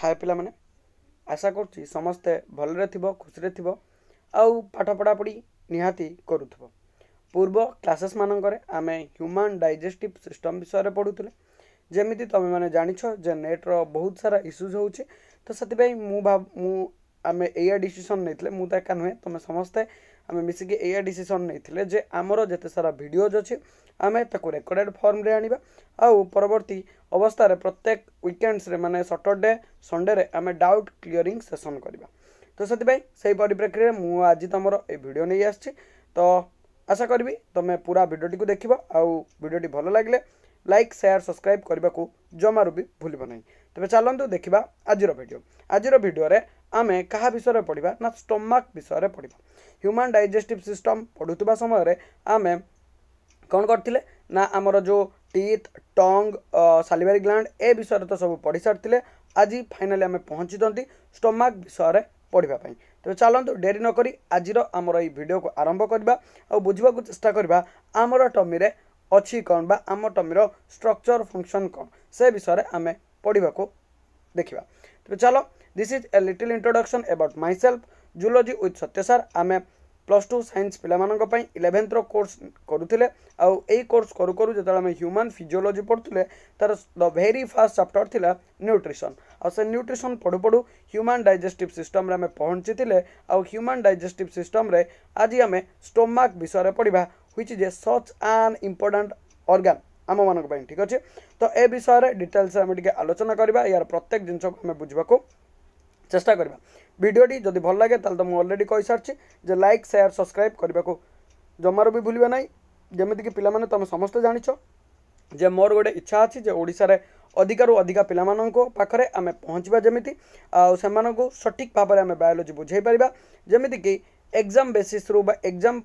ହାଏ ପିଲାମାନେ ଆଶା କରୁଛି ସମସ୍ତେ ଭଲରେ ଥିବ ଖୁସିରେ ଥିବ ଆଉ ପାଠ ପଢ଼ାପଢ଼ି ନିହାତି କରୁଥିବ ପୂର୍ବ କ୍ଲାସେସ୍ ମାନଙ୍କରେ ଆମେ ହ୍ୟୁମାନ୍ ଡାଇଜେଷ୍ଟିଭ୍ ସିଷ୍ଟମ୍ ବିଷୟରେ ପଢ଼ୁଥିଲେ ଯେମିତି ତୁମେମାନେ ଜାଣିଛ ଯେ ନେଟ୍ର ବହୁତ ସାରା ଇସ୍ୟୁଜ୍ ହେଉଛି ତ ସେଥିପାଇଁ ମୁଁ ଭାବ ମୁଁ ଆମେ ଏଇଆ ଡିସିସନ୍ ନେଇଥିଲେ ମୁଁ ତ ଏକା ନୁହେଁ ତୁମେ ସମସ୍ତେ ଆମେ ମିଶିକି ଏଇଆ ଡିସିସନ୍ ନେଇଥିଲେ ଯେ ଆମର ଯେତେ ସାରା ଭିଡ଼ିଓଜ୍ ଅଛି ଆମେ ତାକୁ ରେକର୍ଡ଼େଡ଼ ଫର୍ମରେ ଆଣିବା ଆଉ ପରବର୍ତ୍ତୀ ଅବସ୍ଥାରେ ପ୍ରତ୍ୟେକ ୱିକେଣ୍ଡସରେ ମାନେ ସଟରଡ଼େ ସଣ୍ଡେରେ ଆମେ ଡାଉଟ୍ କ୍ଲିୟରିଂ ସେସନ୍ କରିବା ତ ସେଥିପାଇଁ ସେହି ପରିପ୍ରେକ୍ଷୀରେ ମୁଁ ଆଜି ତୁମର ଏ ଭିଡ଼ିଓ ନେଇ ଆସିଛି ତ ଆଶା କରିବି ତୁମେ ପୁରା ଭିଡ଼ିଓଟିକୁ ଦେଖିବ ଆଉ ଭିଡ଼ିଓଟି ଭଲ ଲାଗିଲେ ଲାଇକ୍ ସେୟାର ସବସ୍କ୍ରାଇବ୍ କରିବାକୁ ଜମାରୁ ବି ଭୁଲିବ ନାହିଁ ତେବେ ଚାଲନ୍ତୁ ଦେଖିବା ଆଜିର ଭିଡ଼ିଓ ଆଜିର ଭିଡ଼ିଓରେ ଆମେ କାହା ବିଷୟରେ ପଢ଼ିବା ନା ଷ୍ଟୋମାକ୍ ବିଷୟରେ ପଢ଼ିବା ହ୍ୟୁମାନ୍ ଡାଇଜେଷ୍ଟିଭ୍ ସିଷ୍ଟମ୍ ପଢ଼ୁଥିବା ସମୟରେ ଆମେ କ'ଣ କରିଥିଲେ ନା ଆମର ଯେଉଁ ଟିଥ୍ ଟଙ୍ଗ୍ ସାଲିଭାରି ଗ୍ଲାଣ୍ଡ ଏ ବିଷୟରେ ତ ସବୁ ପଢ଼ି ସାରିଥିଲେ ଆଜି ଫାଇନାଲି ଆମେ ପହଞ୍ଚିଛନ୍ତି ଷ୍ଟୋମାକ୍ ବିଷୟରେ ପଢ଼ିବା ପାଇଁ ତେବେ ଚାଲନ୍ତୁ ଡେରି ନକରି ଆଜିର ଆମର ଏଇ ଭିଡ଼ିଓକୁ ଆରମ୍ଭ କରିବା ଆଉ ବୁଝିବାକୁ ଚେଷ୍ଟା କରିବା ଆମର ଟମିରେ ଅଛି କ'ଣ ବା ଆମ ଟମିର ଷ୍ଟ୍ରକ୍ଚର୍ ଫଙ୍କସନ୍ କ'ଣ ସେ ବିଷୟରେ ଆମେ ପଢ଼ିବାକୁ ଦେଖିବା ତେବେ ଚାଲ this is a little introduction about myself zoology with Satya sir ଆମେ ପ୍ଲସ୍ ଟୁ ସାଇନ୍ସ ପିଲାମାନଙ୍କ ପାଇଁ ଇଲେଭେନ୍ଥର କୋର୍ସ କରୁଥିଲେ ଆଉ ଏଇ କୋର୍ସ କରୁ କରୁ ଯେତେବେଳେ ଆମେ ହ୍ୟୁମାନ୍ ଫିଜିଓଲୋଜି ପଢ଼ୁଥିଲେ ତା'ର ଦ ଭେରି ଫାଷ୍ଟ ଚାପ୍ଟର ଥିଲା ନ୍ୟୁଟ୍ରିସନ୍ ଆଉ ସେ ନ୍ୟୁଟ୍ରିସନ୍ ପଢ଼ୁ ପଢ଼ୁ ହ୍ୟୁମାନ୍ ଡାଇଜେଷ୍ଟିଭ୍ ସିଷ୍ଟମ୍ରେ ଆମେ ପହଞ୍ଚିଥିଲେ ଆଉ ହ୍ୟୁମାନ୍ ଡାଇଜେଷ୍ଟିଭ୍ ସିଷ୍ଟମ୍ରେ ଆଜି ଆମେ ଷ୍ଟୋମାକ୍ ବିଷୟରେ ପଢ଼ିବା which is a such an important organ ଆମମାନଙ୍କ ପାଇଁ ଠିକ୍ ଅଛି ତ ଏ ବିଷୟରେ ଡିଟେଲ୍ସରେ ଆମେ ଟିକେ ଆଲୋଚନା କରିବା ଏହାର ପ୍ରତ୍ୟେକ ଜିନିଷକୁ ଆମେ ବୁଝିବାକୁ ଚେଷ୍ଟା କରିବା ভিডিওটি যদি ভাল লাগে তাহলে তো ମୁଁ ଅଲରେଡ଼ି କହିସାରିଛି ଯେ ଲାଇକ୍ ସେୟାର ସବସ୍କ୍ରାଇବ୍ କରିବାକୁ ଜମାରୁ ବି ଭୁଲିବେ ନାହିଁ ଯେମିତିକି ପିଲାମାନେ ତୁମେ ସମସ୍ତେ ଜାଣିଛ ଯେ ମୋର ଗୋଟେ ଇଚ୍ଛା ଅଛି ଯେ ଓଡ଼ିଶାରେ ଅଧିକାରୁ ଅଧିକା ପିଲାମାନଙ୍କ ପାଖରେ ଆମେ ପହଞ୍ଚିବା ଯେମିତି ଆଉ ସେମାନଙ୍କୁ ସଠିକ୍ ଭାବରେ ଆମେ ବାୟୋଲୋଜି ବୁଝେଇ ପାରିବା ଯେମିତିକି ଏକ୍ଜାମ୍ ବେସିସ୍ରୁ ବା ଏକ୍ଜାମ୍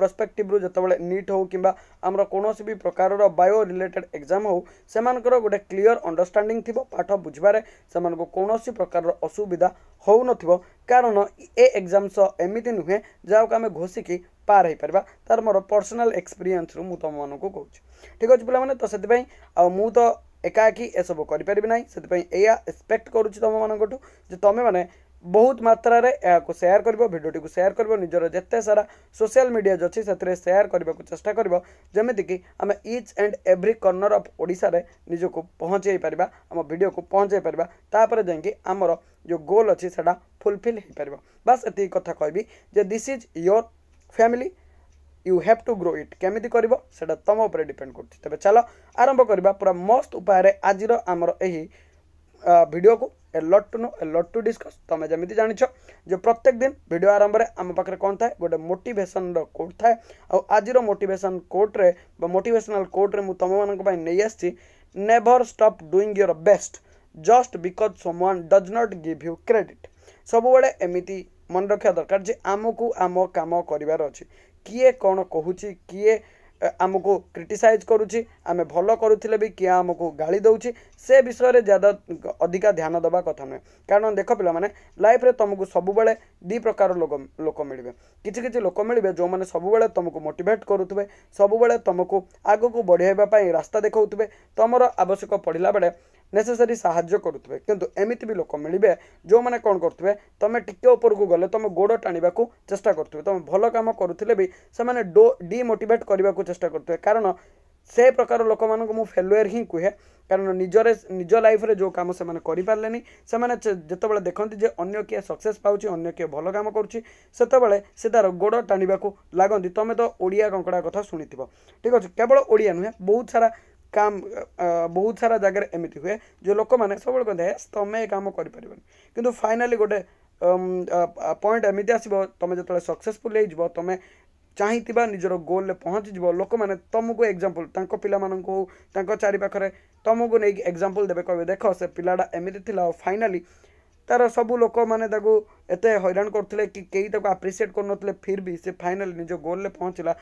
ପ୍ରସ୍ପେକ୍ଟିଭ୍ରୁ ଯେତେବେଳେ ନିଟ୍ ହେଉ କିମ୍ବା ଆମର କୌଣସି ବି ପ୍ରକାରର ବାୟୋ ରିଲେଟେଡ୍ ଏକ୍ଜାମ୍ ହେଉ ସେମାନଙ୍କର ଗୋଟେ କ୍ଲିଅର୍ ଅଣ୍ଡରଷ୍ଟାଣ୍ଡିଂ ଥିବ ପାଠ ବୁଝିବାରେ ସେମାନଙ୍କୁ କୌଣସି ପ୍ରକାରର ଅସୁବିଧା ହେଉନଥିବ କାରଣ ଏ ଏକ୍ଜାମ୍ ସହ ଏମିତି ନୁହେଁ ଯାହାକୁ ଆମେ ଘୋଷିକି ପାର ହେଇପାରିବା ତାର ମୋର ପର୍ସନାଲ୍ ଏକ୍ସପିରିଏନ୍ସରୁ ମୁଁ ତୁମମାନଙ୍କୁ କହୁଛି ଠିକ୍ ଅଛି ପିଲାମାନେ ତ ସେଥିପାଇଁ ଆଉ ମୁଁ ତ ଏକାକି ଏସବୁ କରିପାରିବି ନାହିଁ ସେଥିପାଇଁ ଏଇଆ ଏକ୍ସପେକ୍ଟ କରୁଛି ତୁମମାନଙ୍କଠୁ ଯେ ତୁମେମାନେ बहुत मात्र सेयार कर भिडटी को सेयार कर निजर जिते सारा सोशियाल मीडिया अच्छे से सेयार करने को चेस्टा करमती आम each and every corner of ओडा निजक पहुँचे पार आम भिड को पहुँचे पार्बर जामर जो गोल अच्छे से फुलफिल हो पार बास ये कथ कह this is your family you have to grow it केमी कर तुम उपर डिपेड करे चल आरंभ करवा पूरा मोस्ट उपाय आज आम भिड को ଏ ଲଟ୍ ଟୁ ନୁ ଏ ଲଟ୍ ଟୁ ଡିସ୍କସ୍ ତମେ ଯେମିତି ଜାଣିଛ ଯେ ପ୍ରତ୍ୟେକ ଦିନ ଭିଡ଼ିଓ ଆରମ୍ଭରେ ଆମ ପାଖରେ କ'ଣ ଥାଏ ଗୋଟେ ମୋଟିଭେସନ୍ର କୋର୍ଟ ଥାଏ ଆଉ ଆଜିର ମୋଟିଭେସନ୍ କୋଟ୍ରେ ବା ମୋଟିଭେସନାଲ୍ କୋର୍ଟରେ ମୁଁ ତୁମମାନଙ୍କ ପାଇଁ ନେଇ ଆସିଛି never stop doing your best just because someone does not give you credit ସବୁବେଳେ ଏମିତି ମନେ ରଖିବା ଦରକାର ଯେ ଆମକୁ ଆମ କାମ କରିବାର ଅଛି କିଏ କ'ଣ କହୁଛି କିଏ ଆମକୁ କ୍ରିଟିସାଇଜ୍ କରୁଛି ଆମେ ଭଲ କରୁଥିଲେ ବି କିଏ ଆମକୁ ଗାଳି ଦେଉଛି ସେ ବିଷୟରେ ଜ୍ୟାଦା ଅଧିକା ଧ୍ୟାନ ଦେବା କଥା ନୁହେଁ କାରଣ ଦେଖ ପିଲାମାନେ ଲାଇଫ୍ରେ ତୁମକୁ ସବୁବେଳେ ଦୁଇ ପ୍ରକାର ଲୋକ ଲୋକ ମିଳିବେ କିଛି କିଛି ଲୋକ ମିଳିବେ ଯେଉଁମାନେ ସବୁବେଳେ ତୁମକୁ ମୋଟିଭେଟ୍ କରୁଥିବେ ସବୁବେଳେ ତୁମକୁ ଆଗକୁ ବଢ଼ାଇବା ପାଇଁ ରାସ୍ତା ଦେଖାଉଥିବେ ତୁମର ଆବଶ୍ୟକ ପଡ଼ିଲା ବେଳେ ନେସେସାରି ସାହାଯ୍ୟ କରୁଥିବେ କିନ୍ତୁ ଏମିତି ବି ଲୋକ ମିଳିବେ ଯେଉଁମାନେ କ'ଣ କରୁଥିବେ ତୁମେ ଟିକେ ଉପରକୁ ଗଲେ ତୁମେ ଗୋଡ଼ ଟାଣିବାକୁ ଚେଷ୍ଟା କରୁଥିବେ ତୁମେ ଭଲ କାମ କରୁଥିଲେ ବି ସେମାନେ ଡୋ ଡିମୋଟିଭେଟ୍ କରିବାକୁ ଚେଷ୍ଟା କରୁଥିବେ କାରଣ ସେ ପ୍ରକାର ଲୋକମାନଙ୍କୁ ମୁଁ ଫେଲୁଏର୍ ହିଁ କୁହେ କାରଣ ନିଜରେ ନିଜ ଲାଇଫ୍ରେ ଯେଉଁ କାମ ସେମାନେ କରିପାରିଲେନି ସେମାନେ ଯେତେବେଳେ ଦେଖନ୍ତି ଯେ ଅନ୍ୟ କିଏ ସକ୍ସେସ୍ ପାଉଛି ଅନ୍ୟ କିଏ ଭଲ କାମ କରୁଛି ସେତେବେଳେ ସେ ତା'ର ଗୋଡ଼ ଟାଣିବାକୁ ଲାଗନ୍ତି ତୁମେ ତ ଓଡ଼ିଆ କଙ୍କଡ଼ା କଥା ଶୁଣିଥିବ ଠିକ୍ ଅଛି କେବଳ ଓଡ଼ିଆ ନୁହେଁ ବହୁତ ସାରା কাম ବହୁତ ସାରା ଜାଗାରେ ଏମିତି ହୁଏ ଯେଉଁ ଲୋକମାନେ ସବୁବେଳେ କହନ୍ତି ହେ ତୁମେ ଏ କାମ କରିପାରିବନି କିନ୍ତୁ ଫାଇନାଲି ଗୋଟେ ପଏଣ୍ଟ ଏମିତି ଆସିବ ତୁମେ ଯେତେବେଳେ ସକ୍ସେସଫୁଲ୍ ହେଇଯିବ ତୁମେ ଚାହିଁଥିବା ନିଜର ଗୋଲ୍ରେ ପହଞ୍ଚିଯିବ ଲୋକମାନେ ତୁମକୁ ଏକ୍ଜାମ୍ପଲ୍ ତାଙ୍କ ପିଲାମାନଙ୍କୁ ହଉ ତାଙ୍କ ଚାରିପାଖରେ ତୁମକୁ ନେଇକି ଏକ୍ଜାମ୍ପଲ୍ ଦେବେ କହିବେ ଦେଖ ସେ ପିଲାଟା ଏମିତି ଥିଲା ଆଉ ଫାଇନାଲି तार सब लोक मैंने ये हईरा करते कि कई तक आप्रिसीएट कर फिर भी सी फाइनाल निज गोल पहुँचला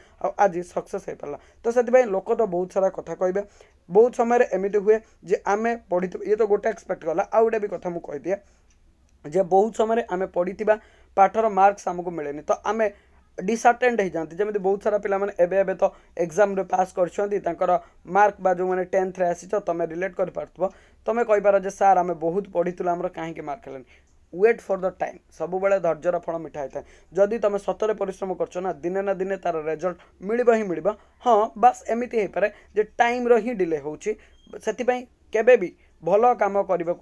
आज सक्सेस हो पारा तो से लोक तो बहुत सारा कथ कह बहुत समय एमती हुए जे आम पढ़ी ये तो गोटे एक्सपेक्ट गला आउ गोटे भी कथ मुदे जे बहुत समय आम पढ़ी पाठर मार्क्स आमको मिले तो आम डिसअटेड हो जाती जमी बहुत सारा पिला एबे तो एग्जाम पास कर मार्क जो मैंने टेन्थ आसी तुम रिलेट कर पार्थ তুমি কইপার যে স্যার আমি বহুত পড়িলু আমার কাহিঁকি মার্ক হলানি ওয়েট ফর দ টাইম সবুলে ধৈর্যর ফল মিঠা হয়ে যদি তুমি সতরে পরিশ্রম করছো না দিনে না দিনে তার রেজল্ট মিলব হি মিলব হ্যাঁ বাস এমিতি হয়ে পড়ে যে টাইমর হি ডিলে হচ্ছে সেপাই কেবে বি ভাল কাম করা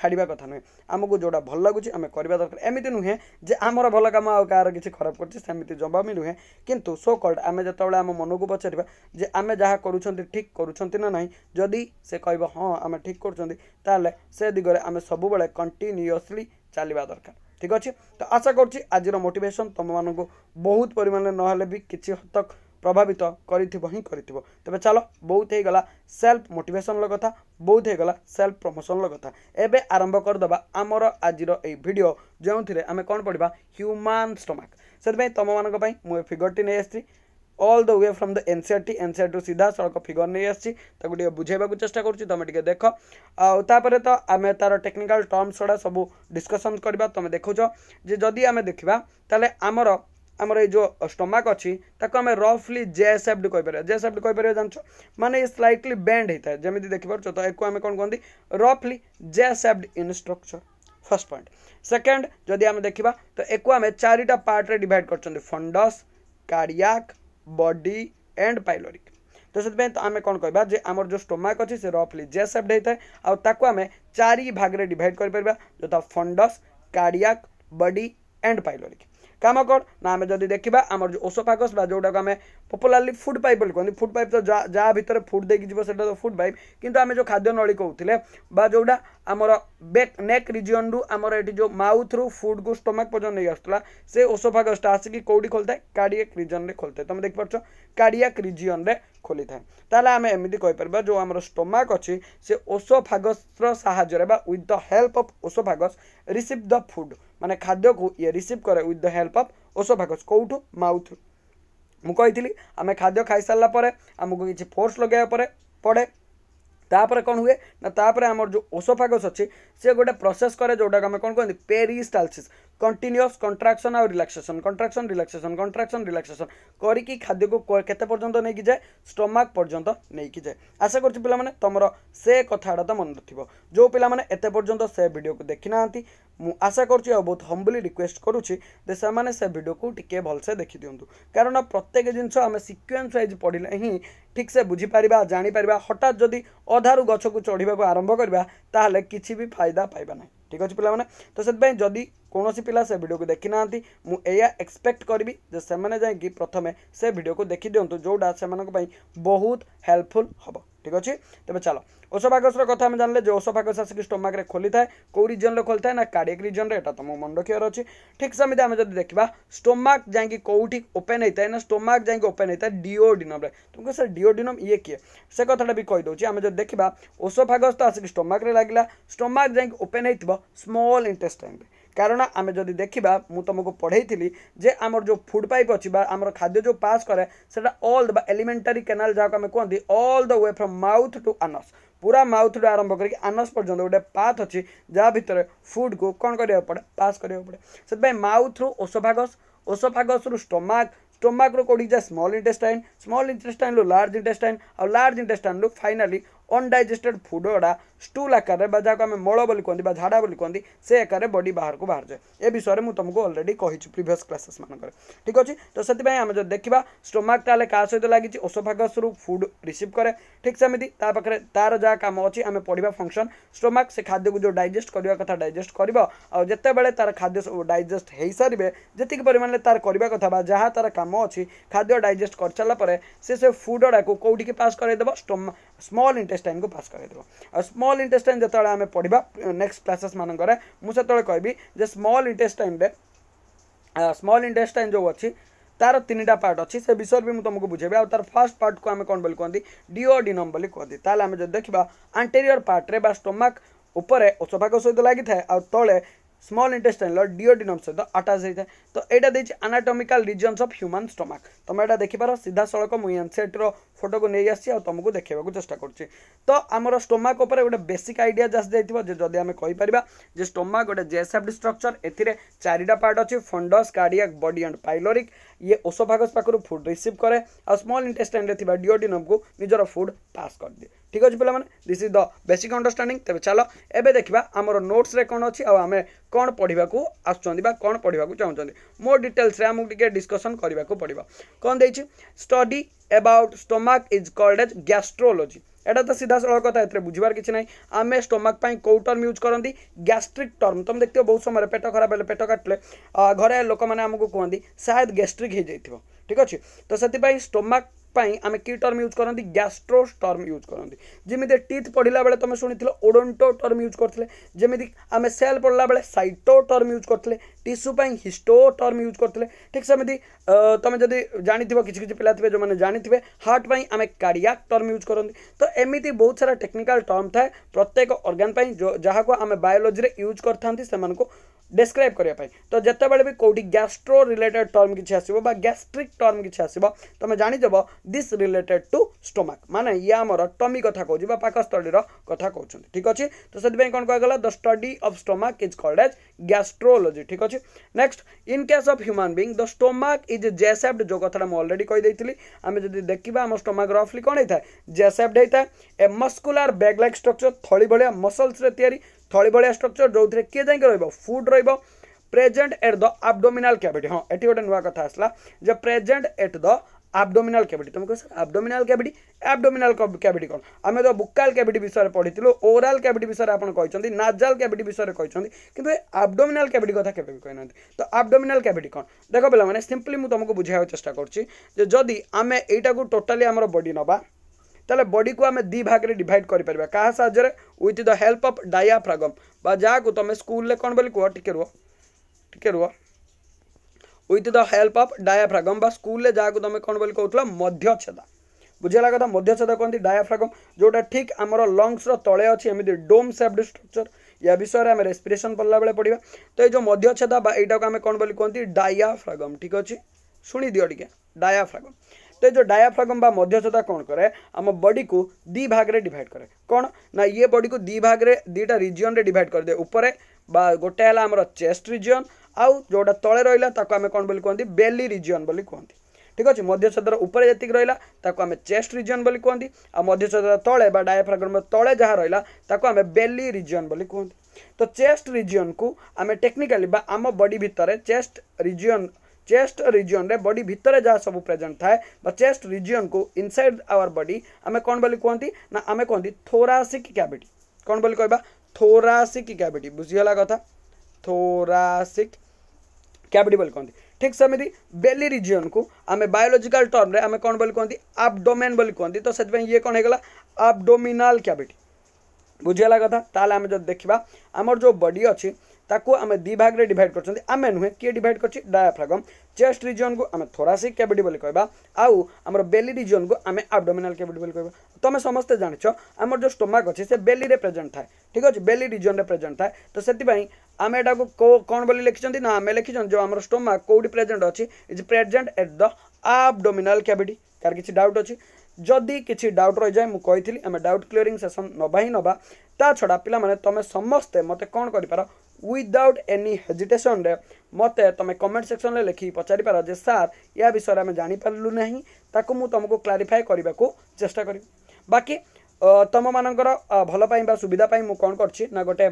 ଛାଡ଼ିବା କଥା ନୁହେଁ ଆମକୁ ଯେଉଁଟା ଭଲ ଲାଗୁଛି ଆମେ କରିବା ଦରକାର ଏମିତି ନୁହେଁ ଯେ ଆମର ଭଲ କାମ ଆଉ କାହାର କିଛି ଖରାପ କରିଛି ସେମିତି ଜବାବ ବି ନୁହେଁ କିନ୍ତୁ ସୋ କଲ୍ଡ ଆମେ ଯେତେବେଳେ ଆମ ମନକୁ ପଚାରିବା ଯେ ଆମେ ଯାହା କରୁଛନ୍ତି ଠିକ୍ କରୁଛନ୍ତି ନା ନାହିଁ ଯଦି ସେ କହିବ ହଁ ଆମେ ଠିକ୍ କରୁଛନ୍ତି ତାହେଲେ ସେ ଦିଗରେ ଆମେ ସବୁବେଳେ କଣ୍ଟିନ୍ୟୁଅସ୍ଲି ଚାଲିବା ଦରକାର ଠିକ୍ ଅଛି ତ ଆଶା କରୁଛି ଆଜିର ମୋଟିଭେସନ୍ ତୁମମାନଙ୍କୁ ବହୁତ ପରିମାଣରେ ନହେଲେ ବି କିଛି ହତକ প্রভাবিত କରିଥିବ ହିଁ କରିଥିବ ତେବେ ଚାଲ ବହୁତ ହେଇଗଲା ସେଲ୍ଫ ମୋଟିଭେସନ୍ର କଥା ବହୁତ ହେଇଗଲା ସେଲ୍ଫ ପ୍ରମୋସନ୍ର କଥା ଏବେ ଆରମ୍ଭ କରିଦେବା ଆମର ଆଜିର ଏଇ ଭିଡ଼ିଓ ଯେଉଁଥିରେ ଆମେ କ'ଣ ପଢ଼ିବା ହ୍ୟୁମାନ୍ ଷ୍ଟମାକ୍ ସେଥିପାଇଁ ତୁମମାନଙ୍କ ପାଇଁ ମୁଁ ଏ ଫିଗରଟି ନେଇ ଆସିଛି all the way from the NCERT এনসিআরটির সিধা সড়ক ফিগর নিয়ে আসছি তাকে টিকিয়ে বুঝাইবাকু চেষ্টা করছি তুমি টিকিয়ে দেখ আপরে তো আমি তার টেকনিকাল টর্মস গুড়া সব ডিসকসন করা তুমি দেখুছ যে যদি আমি দেখা তাহলে আমার आम जो स्टमाक अच्छी ताको आम रफली जे जेसेफ्ड कहपर जेसेफ्ड कहपर जान मैंने स्लाइटली बैंड होता है जमी देखिप तो एक आम कौन कहते रफली जेसेफ्ड in structure first point second जदि आम देखा तो एक आम चारिटा पार्ट्रे डिड कर फंडस कारिया बडी एंड पाइलोरिक तो से तो आम कौन कह आम जो स्टोमाक अच्छे से रफली जेसेफ्ड होता है आम चारि भाग में डिड कर फंडस कारिया बडी एंड पाइलोरिक କାମ କର ନା ଆମେ ଯଦି ଦେଖିବା ଆମର ଯେଉଁ ଓସୋଫାଗସ୍ ବା ଯେଉଁଟାକୁ ଆମେ ପପୁଲାରଲି ଫୁଡ଼୍ ପାଇପ୍ ବୋଲି କୁହନ୍ତି ଫୁଡ଼୍ ପାଇପ୍ ତ ଯାହା ଯାହା ଭିତରେ ଫୁଡ଼୍ ଦେଇକି ଯିବ ସେଇଟା ତ ଫୁଡ଼୍ ପାଇପ୍ କିନ୍ତୁ ଆମେ ଯେଉଁ ଖାଦ୍ୟ ନଳୀ କହୁଥିଲେ ବା ଯେଉଁଟା ଆମର ବେକ୍ ନେକ୍ ରିଜିଅନ୍ରୁ ଆମର ଏଠି ଯେଉଁ ମାଉଥ୍ରୁ ଫୁଡ଼୍କୁ ଷ୍ଟୋମାକ୍ ପର୍ଯ୍ୟନ୍ତ ନେଇ ଆସୁଥିଲା ସେ ଓସୋଫାଗସ୍ଟା ଆସିକି କେଉଁଠି ଖୋଲିଥାଏ କାର୍ଡ଼ିଆକ୍ ରିଜନ୍ରେ ଖୋଲିଥାଏ ତୁମେ ଦେଖିପାରୁଛ କାର୍ଡ଼ିଆକ୍ ରିଜିଅନ୍ରେ ଖୋଲିଥାଏ ତାହେଲେ ଆମେ ଏମିତି କହିପାରିବା ଯେଉଁ ଆମର ଷ୍ଟୋମାକ୍ ଅଛି ସେ ଓସୋଫାଗସ୍ର ସାହାଯ୍ୟରେ ବା with the help of oesophagus receive the food ମାନେ ଖାଦ୍ୟକୁ ଇଏ ରିସିଭ୍ କରେ with the help of oesophagus କେଉଁଠୁ ମାଉଥ୍ରୁ ମୁଁ କହିଥିଲି ଆମେ ଖାଦ୍ୟ ଖାଇସାରିଲା ପରେ ଆମକୁ କିଛି ଫୋର୍ସ ଲଗାଇବା ପରେ ପଡ଼େ ତାପରେ କ'ଣ ହୁଏ ନା ତାପରେ ଆମର ଯେଉଁ ଓସୋଫାଗସ୍ ଅଛି ସେ ଗୋଟେ ପ୍ରୋସେସ୍ କରେ ଯେଉଁଟାକୁ ଆମେ କ'ଣ କୁହନ୍ତି ପେରିଷ୍ଟାଲସିସ୍ কন্টিনিউস কন্ট্রাকশন আর relaxation contraction relaxation contraction relaxation করিকি খাদ্যকু কেতে পর্যন্ত নেইকি যায় স্টমাক পর্যন্ত নেইকি যায় আশা করছি পিলামানে তোমার সে কথাটা তো মনে রাখব যে পিলামানে এতে পর্যন্ত সে ভিডিওকে দেখি না ମୁଁ ଆଶା କରୁଛି ଆଉ ବହୁତ ହମ୍ବଲି ରିକ୍ୱେଷ୍ଟ କରୁଛି ଯେ ସେମାନେ ସେ ଭିଡ଼ିଓକୁ ଟିକିଏ ଭଲସେ ଦେଖିଦିଅନ୍ତୁ କାରଣ ପ୍ରତ୍ୟେକ ଜିନିଷ ଆମେ ସିକ୍ୱେନ୍ସ ୱାଇଜ୍ ପଢ଼ିଲେ ହିଁ ଠିକ୍ସେ ବୁଝିପାରିବା ଜାଣିପାରିବା ହଠାତ୍ ଯଦି ଅଧାରୁ ଗଛକୁ ଚଢ଼ିବାକୁ ଆରମ୍ଭ କରିବା ତାହେଲେ କିଛି ବି ଫାଇଦା ପାଇବା ନାହିଁ ठीक अच्छे पे तो से कौन पिला से भिडियो को देखी ना मुझे एक्सपेक्ट करी से प्रथम से भिडियो को देखी दिंतु जोटा से बहुत हेल्पफुल हम ठीक अच्छे तेज चलो ओसोफागस कथ आम जानले ओसफागस आसिक स्टोमाक खोली था कौ रिजन में खोली था ना कार्डिक रिजन में यहाँ तुम मुंडक्षर अच्छे ठीक से आम जब देखा स्टोमाक जाकि कौटी ओपेन होता है ना स्टोमाक जाकि ओपेन होता है डीओडिनम तुमको सर डीओडिनम ये किए से कथा भी कहीदे आम जब देखा ओसोफागस तो आसिक स्टोमाक लगला स्टोमाक जाकि ओपेन होम इंटेस्टाइन କାରଣ ଆମେ ଯଦି ଦେଖିବା ମୁଁ ତୁମକୁ ପଢ଼େଇଥିଲି ଯେ ଆମର ଯେଉଁ ଫୁଡ଼୍ ପାଇପ୍ ଅଛି ବା ଆମର ଖାଦ୍ୟ ଯେଉଁ ପାସ୍ କରେ ସେଇଟା ଅଲ୍ ବା ଏଲିମେଣ୍ଟାରୀ କେନାଲ୍ ଯାହାକୁ ଆମେ କୁହନ୍ତି all the way from mouth to anus ପୁରା ମାଉଥ୍ରୁ ଆରମ୍ଭ କରିକି ଆନସ୍ ପର୍ଯ୍ୟନ୍ତ ଗୋଟେ ପାଥ୍ ଅଛି ଯାହା ଭିତରେ ଫୁଡ଼୍କୁ କ'ଣ କରିବାକୁ ପଡ଼େ ପାସ୍ କରିବାକୁ ପଡ଼େ ସେଥିପାଇଁ ମାଉଥ୍ରୁ ଓସୋଫାଗସ୍ ଓସୋଫାଗସ୍ରୁ ଷ୍ଟୋମାକ୍ ଷ୍ଟୋମାକ୍ରୁ କେଉଁଠିକି ଯାଏ ସ୍ମଲ୍ ଇଣ୍ଟେଷ୍ଟାଇନ୍ ସ୍ମଲ୍ ଇଣ୍ଟେଷ୍ଟାଇନ୍ରୁ ଲାର୍ଜ ଇଣ୍ଟେଷ୍ଟାଇନ୍ ଆଉ ଲାର୍ଜ ଇଣ୍ଟେଷ୍ଟାଇନ୍ରୁ ଫାଇନାଲି अनडाइजेस्टेड फुड गुड़ा स्टूल आकार में जहाँ आम मल बोली कहते झाड़ा बोली कहते से आकार बडी बाहर को बाहर जाए यह विषय में तुमको अलरेडी कही प्रिभस क्लासेस मानक ठीक अच्छे तो से आम जब देखा स्टोमाक क्या सहित लगी ओसोफागस रु फुड रिसीव कै ठीक सेमती पाखे तार जहाँ कम अच्छी आम पढ़ा फंक्शन स्टोमाक से खाद्य को जो डाइजेस्ट करने कथा डाइजेस्ट कर आते तार खाद्य सब डाइजेस्ट हो सारे जी परिमाण तार करने कथा जहाँ तार कम अच्छी खाद्य डाइजेस्ट कर सारापर से फुड गुड़ा कौटिक पास कराइद स्टोमा स्मल इंटेस्ट इंटेस्टाइन को पास करो स्मल इंटेस्टाइन जिते आम पढ़ा नेक्स्ट क्लासेस मानक मुझे कह स्ल इंटेस्टाइन स्मल इंटेस्टाइन जो अच्छी तार तीन टा पार्ट अच्छी से विषय भी मुझे तुमको बुझे आ तार फर्स्ट पार्ट को आम कौन कहते डीओडिनम कहती आम जब देखा आंटेरियर पार्ट्रे स्टोमाक उपरे ओसफाक सहित लगी था तले ସ୍ମଲ୍ ଇଣ୍ଟେଷ୍ଟାଇନ୍ ଡିଓଡିନ୍ ଅଂଶ ତ ଆଟାଚ୍ ହେଇଥାଏ ତ ଏଇଟା ଦେଇଛି anatomical regions of human stomach ତମେ ଏଇଟା ଦେଖିପାର ସିଧାସଳଖ ମୁଁ ଏନ୍ସେଟ୍ର ଫଟୋକୁ ନେଇ ଆସିଛି ଆଉ ତମକୁ ଦେଖାଇବାକୁ ଚେଷ୍ଟା କରୁଛି ତ ଆମର ଷ୍ଟୋମାକ୍ ଉପରେ ଗୋଟେ ବେସିକ୍ ଆଇଡ଼ିଆ ଜଷ୍ଟ ଦେଇଥିବ ଯେ ଯଦି ଆମେ କହିପାରିବା ଯେ ଷ୍ଟୋମାକ୍ ଗୋଟେ ଜେସେପ୍ଟ ଷ୍ଟ୍ରକ୍ଚର୍ ଏଥିରେ ଚାରିଟା ପାର୍ଟ ଅଛି fundus cardiac body and pyloric ଇଏ ଓସୋଫାଗସ୍ ପାଖରୁ ଫୁଡ୍ ରିସିଭ୍ କରେ ଆଉ ସ୍ମଲ୍ ଇଣ୍ଟେଷ୍ଟାଇନ୍ରେ ଥିବା ଡିଓଡିନମ୍କୁ ନିଜର ଫୁଡ୍ ପାସ୍ କରିଦିଏ ଠିକ୍ ଅଛି ପିଲାମାନେ this is the basic understanding ତେବେ ଚାଲ ଏବେ ଦେଖିବା ଆମର ନୋଟ୍ସରେ କ'ଣ ଅଛି ଆଉ ଆମେ କ'ଣ ପଢ଼ିବାକୁ ଆସୁଛନ୍ତି ବା କ'ଣ ପଢ଼ିବାକୁ ଚାହୁଁଛନ୍ତି ମୋ ଡିଟେଲ୍ସରେ ଆମକୁ ଟିକେ ଡିସ୍କସନ୍ କରିବାକୁ ପଡ଼ିବ କ'ଣ ଦେଇଛି study about stomach is called as gastrology এটা তা সোজা সোড় কথা আইতরে বুঝবার কিছু নাই আমি স্টমাক পাই কাউটার মিউজ করந்தி গ্যাস্ট্রিক টর্ম তুমি দেখᱛাও বহুত সময় পেট খারাপ হয় পেট কাটলে ঘরে লোক মানে আমাক কোంది হয় গ্যাস্ট্রিক হই যাইতো ঠিক আছে তো সতি ভাই স্টমাক आम कि टर्म यूज करती गैस्ट्रो टर्म यूज करती जमी टीथ पढ़ला बेल तुम शुनी ओडोटो टर्म यूज करते जमी आम सेल पढ़ला बेल सैटो टर्म यूज करते टीस्यूपाई हिस्टो टर्म यूज करते ठीक सेमती तुम जब थो कि पिला थे जो मैंने जानते हार्टपाई आम कारिया टर्म यूज करती तो एमती बहुत सारा टेक्निकाल टर्म थाए प्रत्येक अर्गान पर जहाँ को आम बायोलोजी यूज करता से डेस्क्राइब करने तो जिते भी कौटी गैस्ट्रो रिलेटेड टर्म कि आसट्रिक टर्म कि आसो तुम्हें जाणीद दिस् रिलेटेड टू स्टोमाक माने ये आम टमी कथ कौ पाकस्थलीर कथ कौन ठीक अच्छे तो से कौन कहला the study of stomach is called as gastrology ठीक अच्छे next in case of human being the stomach is J shaped जो कथा मुझे अलरेडी कहीदी आम जब देखा आम स्टोमाक रफली कौन है जेसेप्ड होता है ए मस्कुलार बैगलैक् स्ट्रक्चर थली भाया मसल्स या ସ୍ଥଳୀ ଭଳିଆ ଷ୍ଟ୍ରକ୍ଚର ଯେଉଁଥିରେ କିଏ ଯାଇକି ରହିବ ଫୁଡ୍ ରହିବ present at the abdominal cavity ହଁ ଏଠି ଗୋଟେ ନୂଆ କଥା ଆସିଲା ଯେ present at the abdominal cavity ତୁମେ କହିବ sir abdominal cavity abdominal cavity କ'ଣ ଆମେ ତ ବୁକାଲ କ୍ୟାଭିଟି ବିଷୟରେ ପଢ଼ିଥିଲୁ ଓରାଲ କ୍ୟାଭିଟି ବିଷୟରେ ଆପଣ କହିଛନ୍ତି ନାଜାଲ କ୍ୟାଭିଟି ବିଷୟରେ କହିଛନ୍ତି କିନ୍ତୁ ଏ ଆବଡୋମିନାଲ କ୍ୟାଭିଟି କଥା କେବେ ବି କହିନାହାନ୍ତି ତ ଆବଡୋମିନାଲ କ୍ୟାଭିଟି କ'ଣ ଦେଖ ପିଲାମାନେ ସିମ୍ପଲି ମୁଁ ତୁମକୁ ବୁଝାଇବାକୁ ଚେଷ୍ଟା କରୁଛି ଯେ ଯଦି ଆମେ ଏଇଟାକୁ ଟୋଟାଲି ଆମର ବଡ଼ି ନେବା तेल बडी को आम दि भाग में डिड कर with the help of diaphragm जहाँ को तुम स्कूल कौन बोली कह टे रु टे रु with the help of diaphragm स्कूल जहाँ को तुम कौन बोली कह मध्य छेदा बुझेगा कथा मध्य छेद कहते डायफ्रागम जोटा ठीक आम लंगस तले अच्छी एमती डोम सेफ्ड स्ट्रक्चर या विषय में आम रेस्पिरेसन पड़ा बेल पढ़ा तो ये जो मध्य छेदा को आम कौन बोली कहते डायाफ्रागम ठीक अच्छे शुणी दिखे डायफ्रागम तो जो डायाफ्रगम मध्यस्थता कौन कै आम बडी को दी भाग रे डिवाइड करे कौन ना ये बडी को दी भाग में दीटा रिजन रे डिवाइड करदे ऊपर बा गोटे आम चेस्ट रिजन आउ जोटा तले रहा आम कौन कहते बेली रिजन कहते ठीक अच्छे मध्यस्थतार ऊपर जैक रहा आम चेस्ट रिजन कहते मध्यस्थतार तले डायाफ्रगम तले जहाँ रहा आम बेली रिजन कहते तो चेस्ट रिजन को आम टेक्निकाली आम बडी भितर चेस्ट रिजन चेस्ट रिजन रे बॉडी भितर जहाँ सब प्रेजेंट थाए चेस्ट रिजन को इनसाइड आवर बॉडी आम कौन बोली कहते ना आमे कहते थोरासिक कैविटी कौन बोली कह थोरासिक कैविटी बुझीगला कथा थोरासिक कैविटी बोली कहते ठीक से बेली रिजन को आम बायोलोजिकाल टर्म्रे आम कौन बोली कहते आबडोम कहते तो से ये कौन होगा आबडोमिनाल कैविटी बुझीगला कथा ताल आम जब देखा आमर जो बॉडी अच्छी ତାକୁ ଆମେ ଦୁଇ ଭାଗରେ ଡିଭାଇଡ଼ କରିଛନ୍ତି ଆମେ ନୁହେଁ କିଏ ଡିଭାଇଡ଼ କରିଛି ଡାୟାଫ୍ରାଗମ୍ ଚେଷ୍ଟ ରିଜନ୍କୁ ଆମେ ଥୋରାସିକ୍ କ୍ୟାଭିଟି ବୋଲି କହିବା ଆଉ ଆମର ବେଲି ରିଜନ୍କୁ ଆମେ ଆବଡୋମିନାଲ କ୍ୟାଭିଟି ବୋଲି କହିବା ତୁମେ ସମସ୍ତେ ଜାଣିଛ ଆମର ଯେଉଁ ଷ୍ଟୋମାକ୍ ଅଛି ସେ ବେଲିରେ ପ୍ରେଜେଣ୍ଟ ଥାଏ ଠିକ୍ ଅଛି ବେଲି ରିଜନ୍ରେ ପ୍ରେଜେଣ୍ଟ ଥାଏ ତ ସେଥିପାଇଁ ଆମେ ଏଟାକୁ କ'ଣ ବୋଲି ଲେଖିଛନ୍ତି ନା ଆମେ ଲେଖିଛନ୍ତି ଯେଉଁ ଆମର ଷ୍ଟୋମାକ୍ କେଉଁଠି ପ୍ରେଜେଣ୍ଟ ଅଛି is present at the abdominal cavity ତାର କିଛି ଡାଉଟ୍ ଅଛି ଯଦି କିଛି ଡାଉଟ୍ ରହିଯାଏ ମୁଁ କହିଥିଲି ଆମେ ଡାଉଟ୍ କ୍ଲିୟରିଂ ସେସନ୍ ନେବା ହିଁ ନେବା ତା ଛଡ଼ା ପିଲାମାନେ ତୁମେ ସମସ୍ତେ ମୋତେ କ'ଣ କରିପାର ୱିଦାଉଟ୍ ଏନି ହେଜିଟେସନ୍ରେ ମୋତେ ତୁମେ କମେଣ୍ଟ ସେକ୍ସନ୍ରେ ଲେଖିକି ପଚାରିପାର ଯେ ସାର୍ ଏହା ବିଷୟରେ ଆମେ ଜାଣିପାରିଲୁ ନାହିଁ ତାକୁ ମୁଁ ତୁମକୁ କ୍ଲାରିଫାଏ କରିବାକୁ ଚେଷ୍ଟା କରିବି ବାକି ତୁମମାନଙ୍କର ଭଲ ପାଇଁ ବା ସୁବିଧା ପାଇଁ ମୁଁ କ'ଣ କରିଛି ନା ଗୋଟେ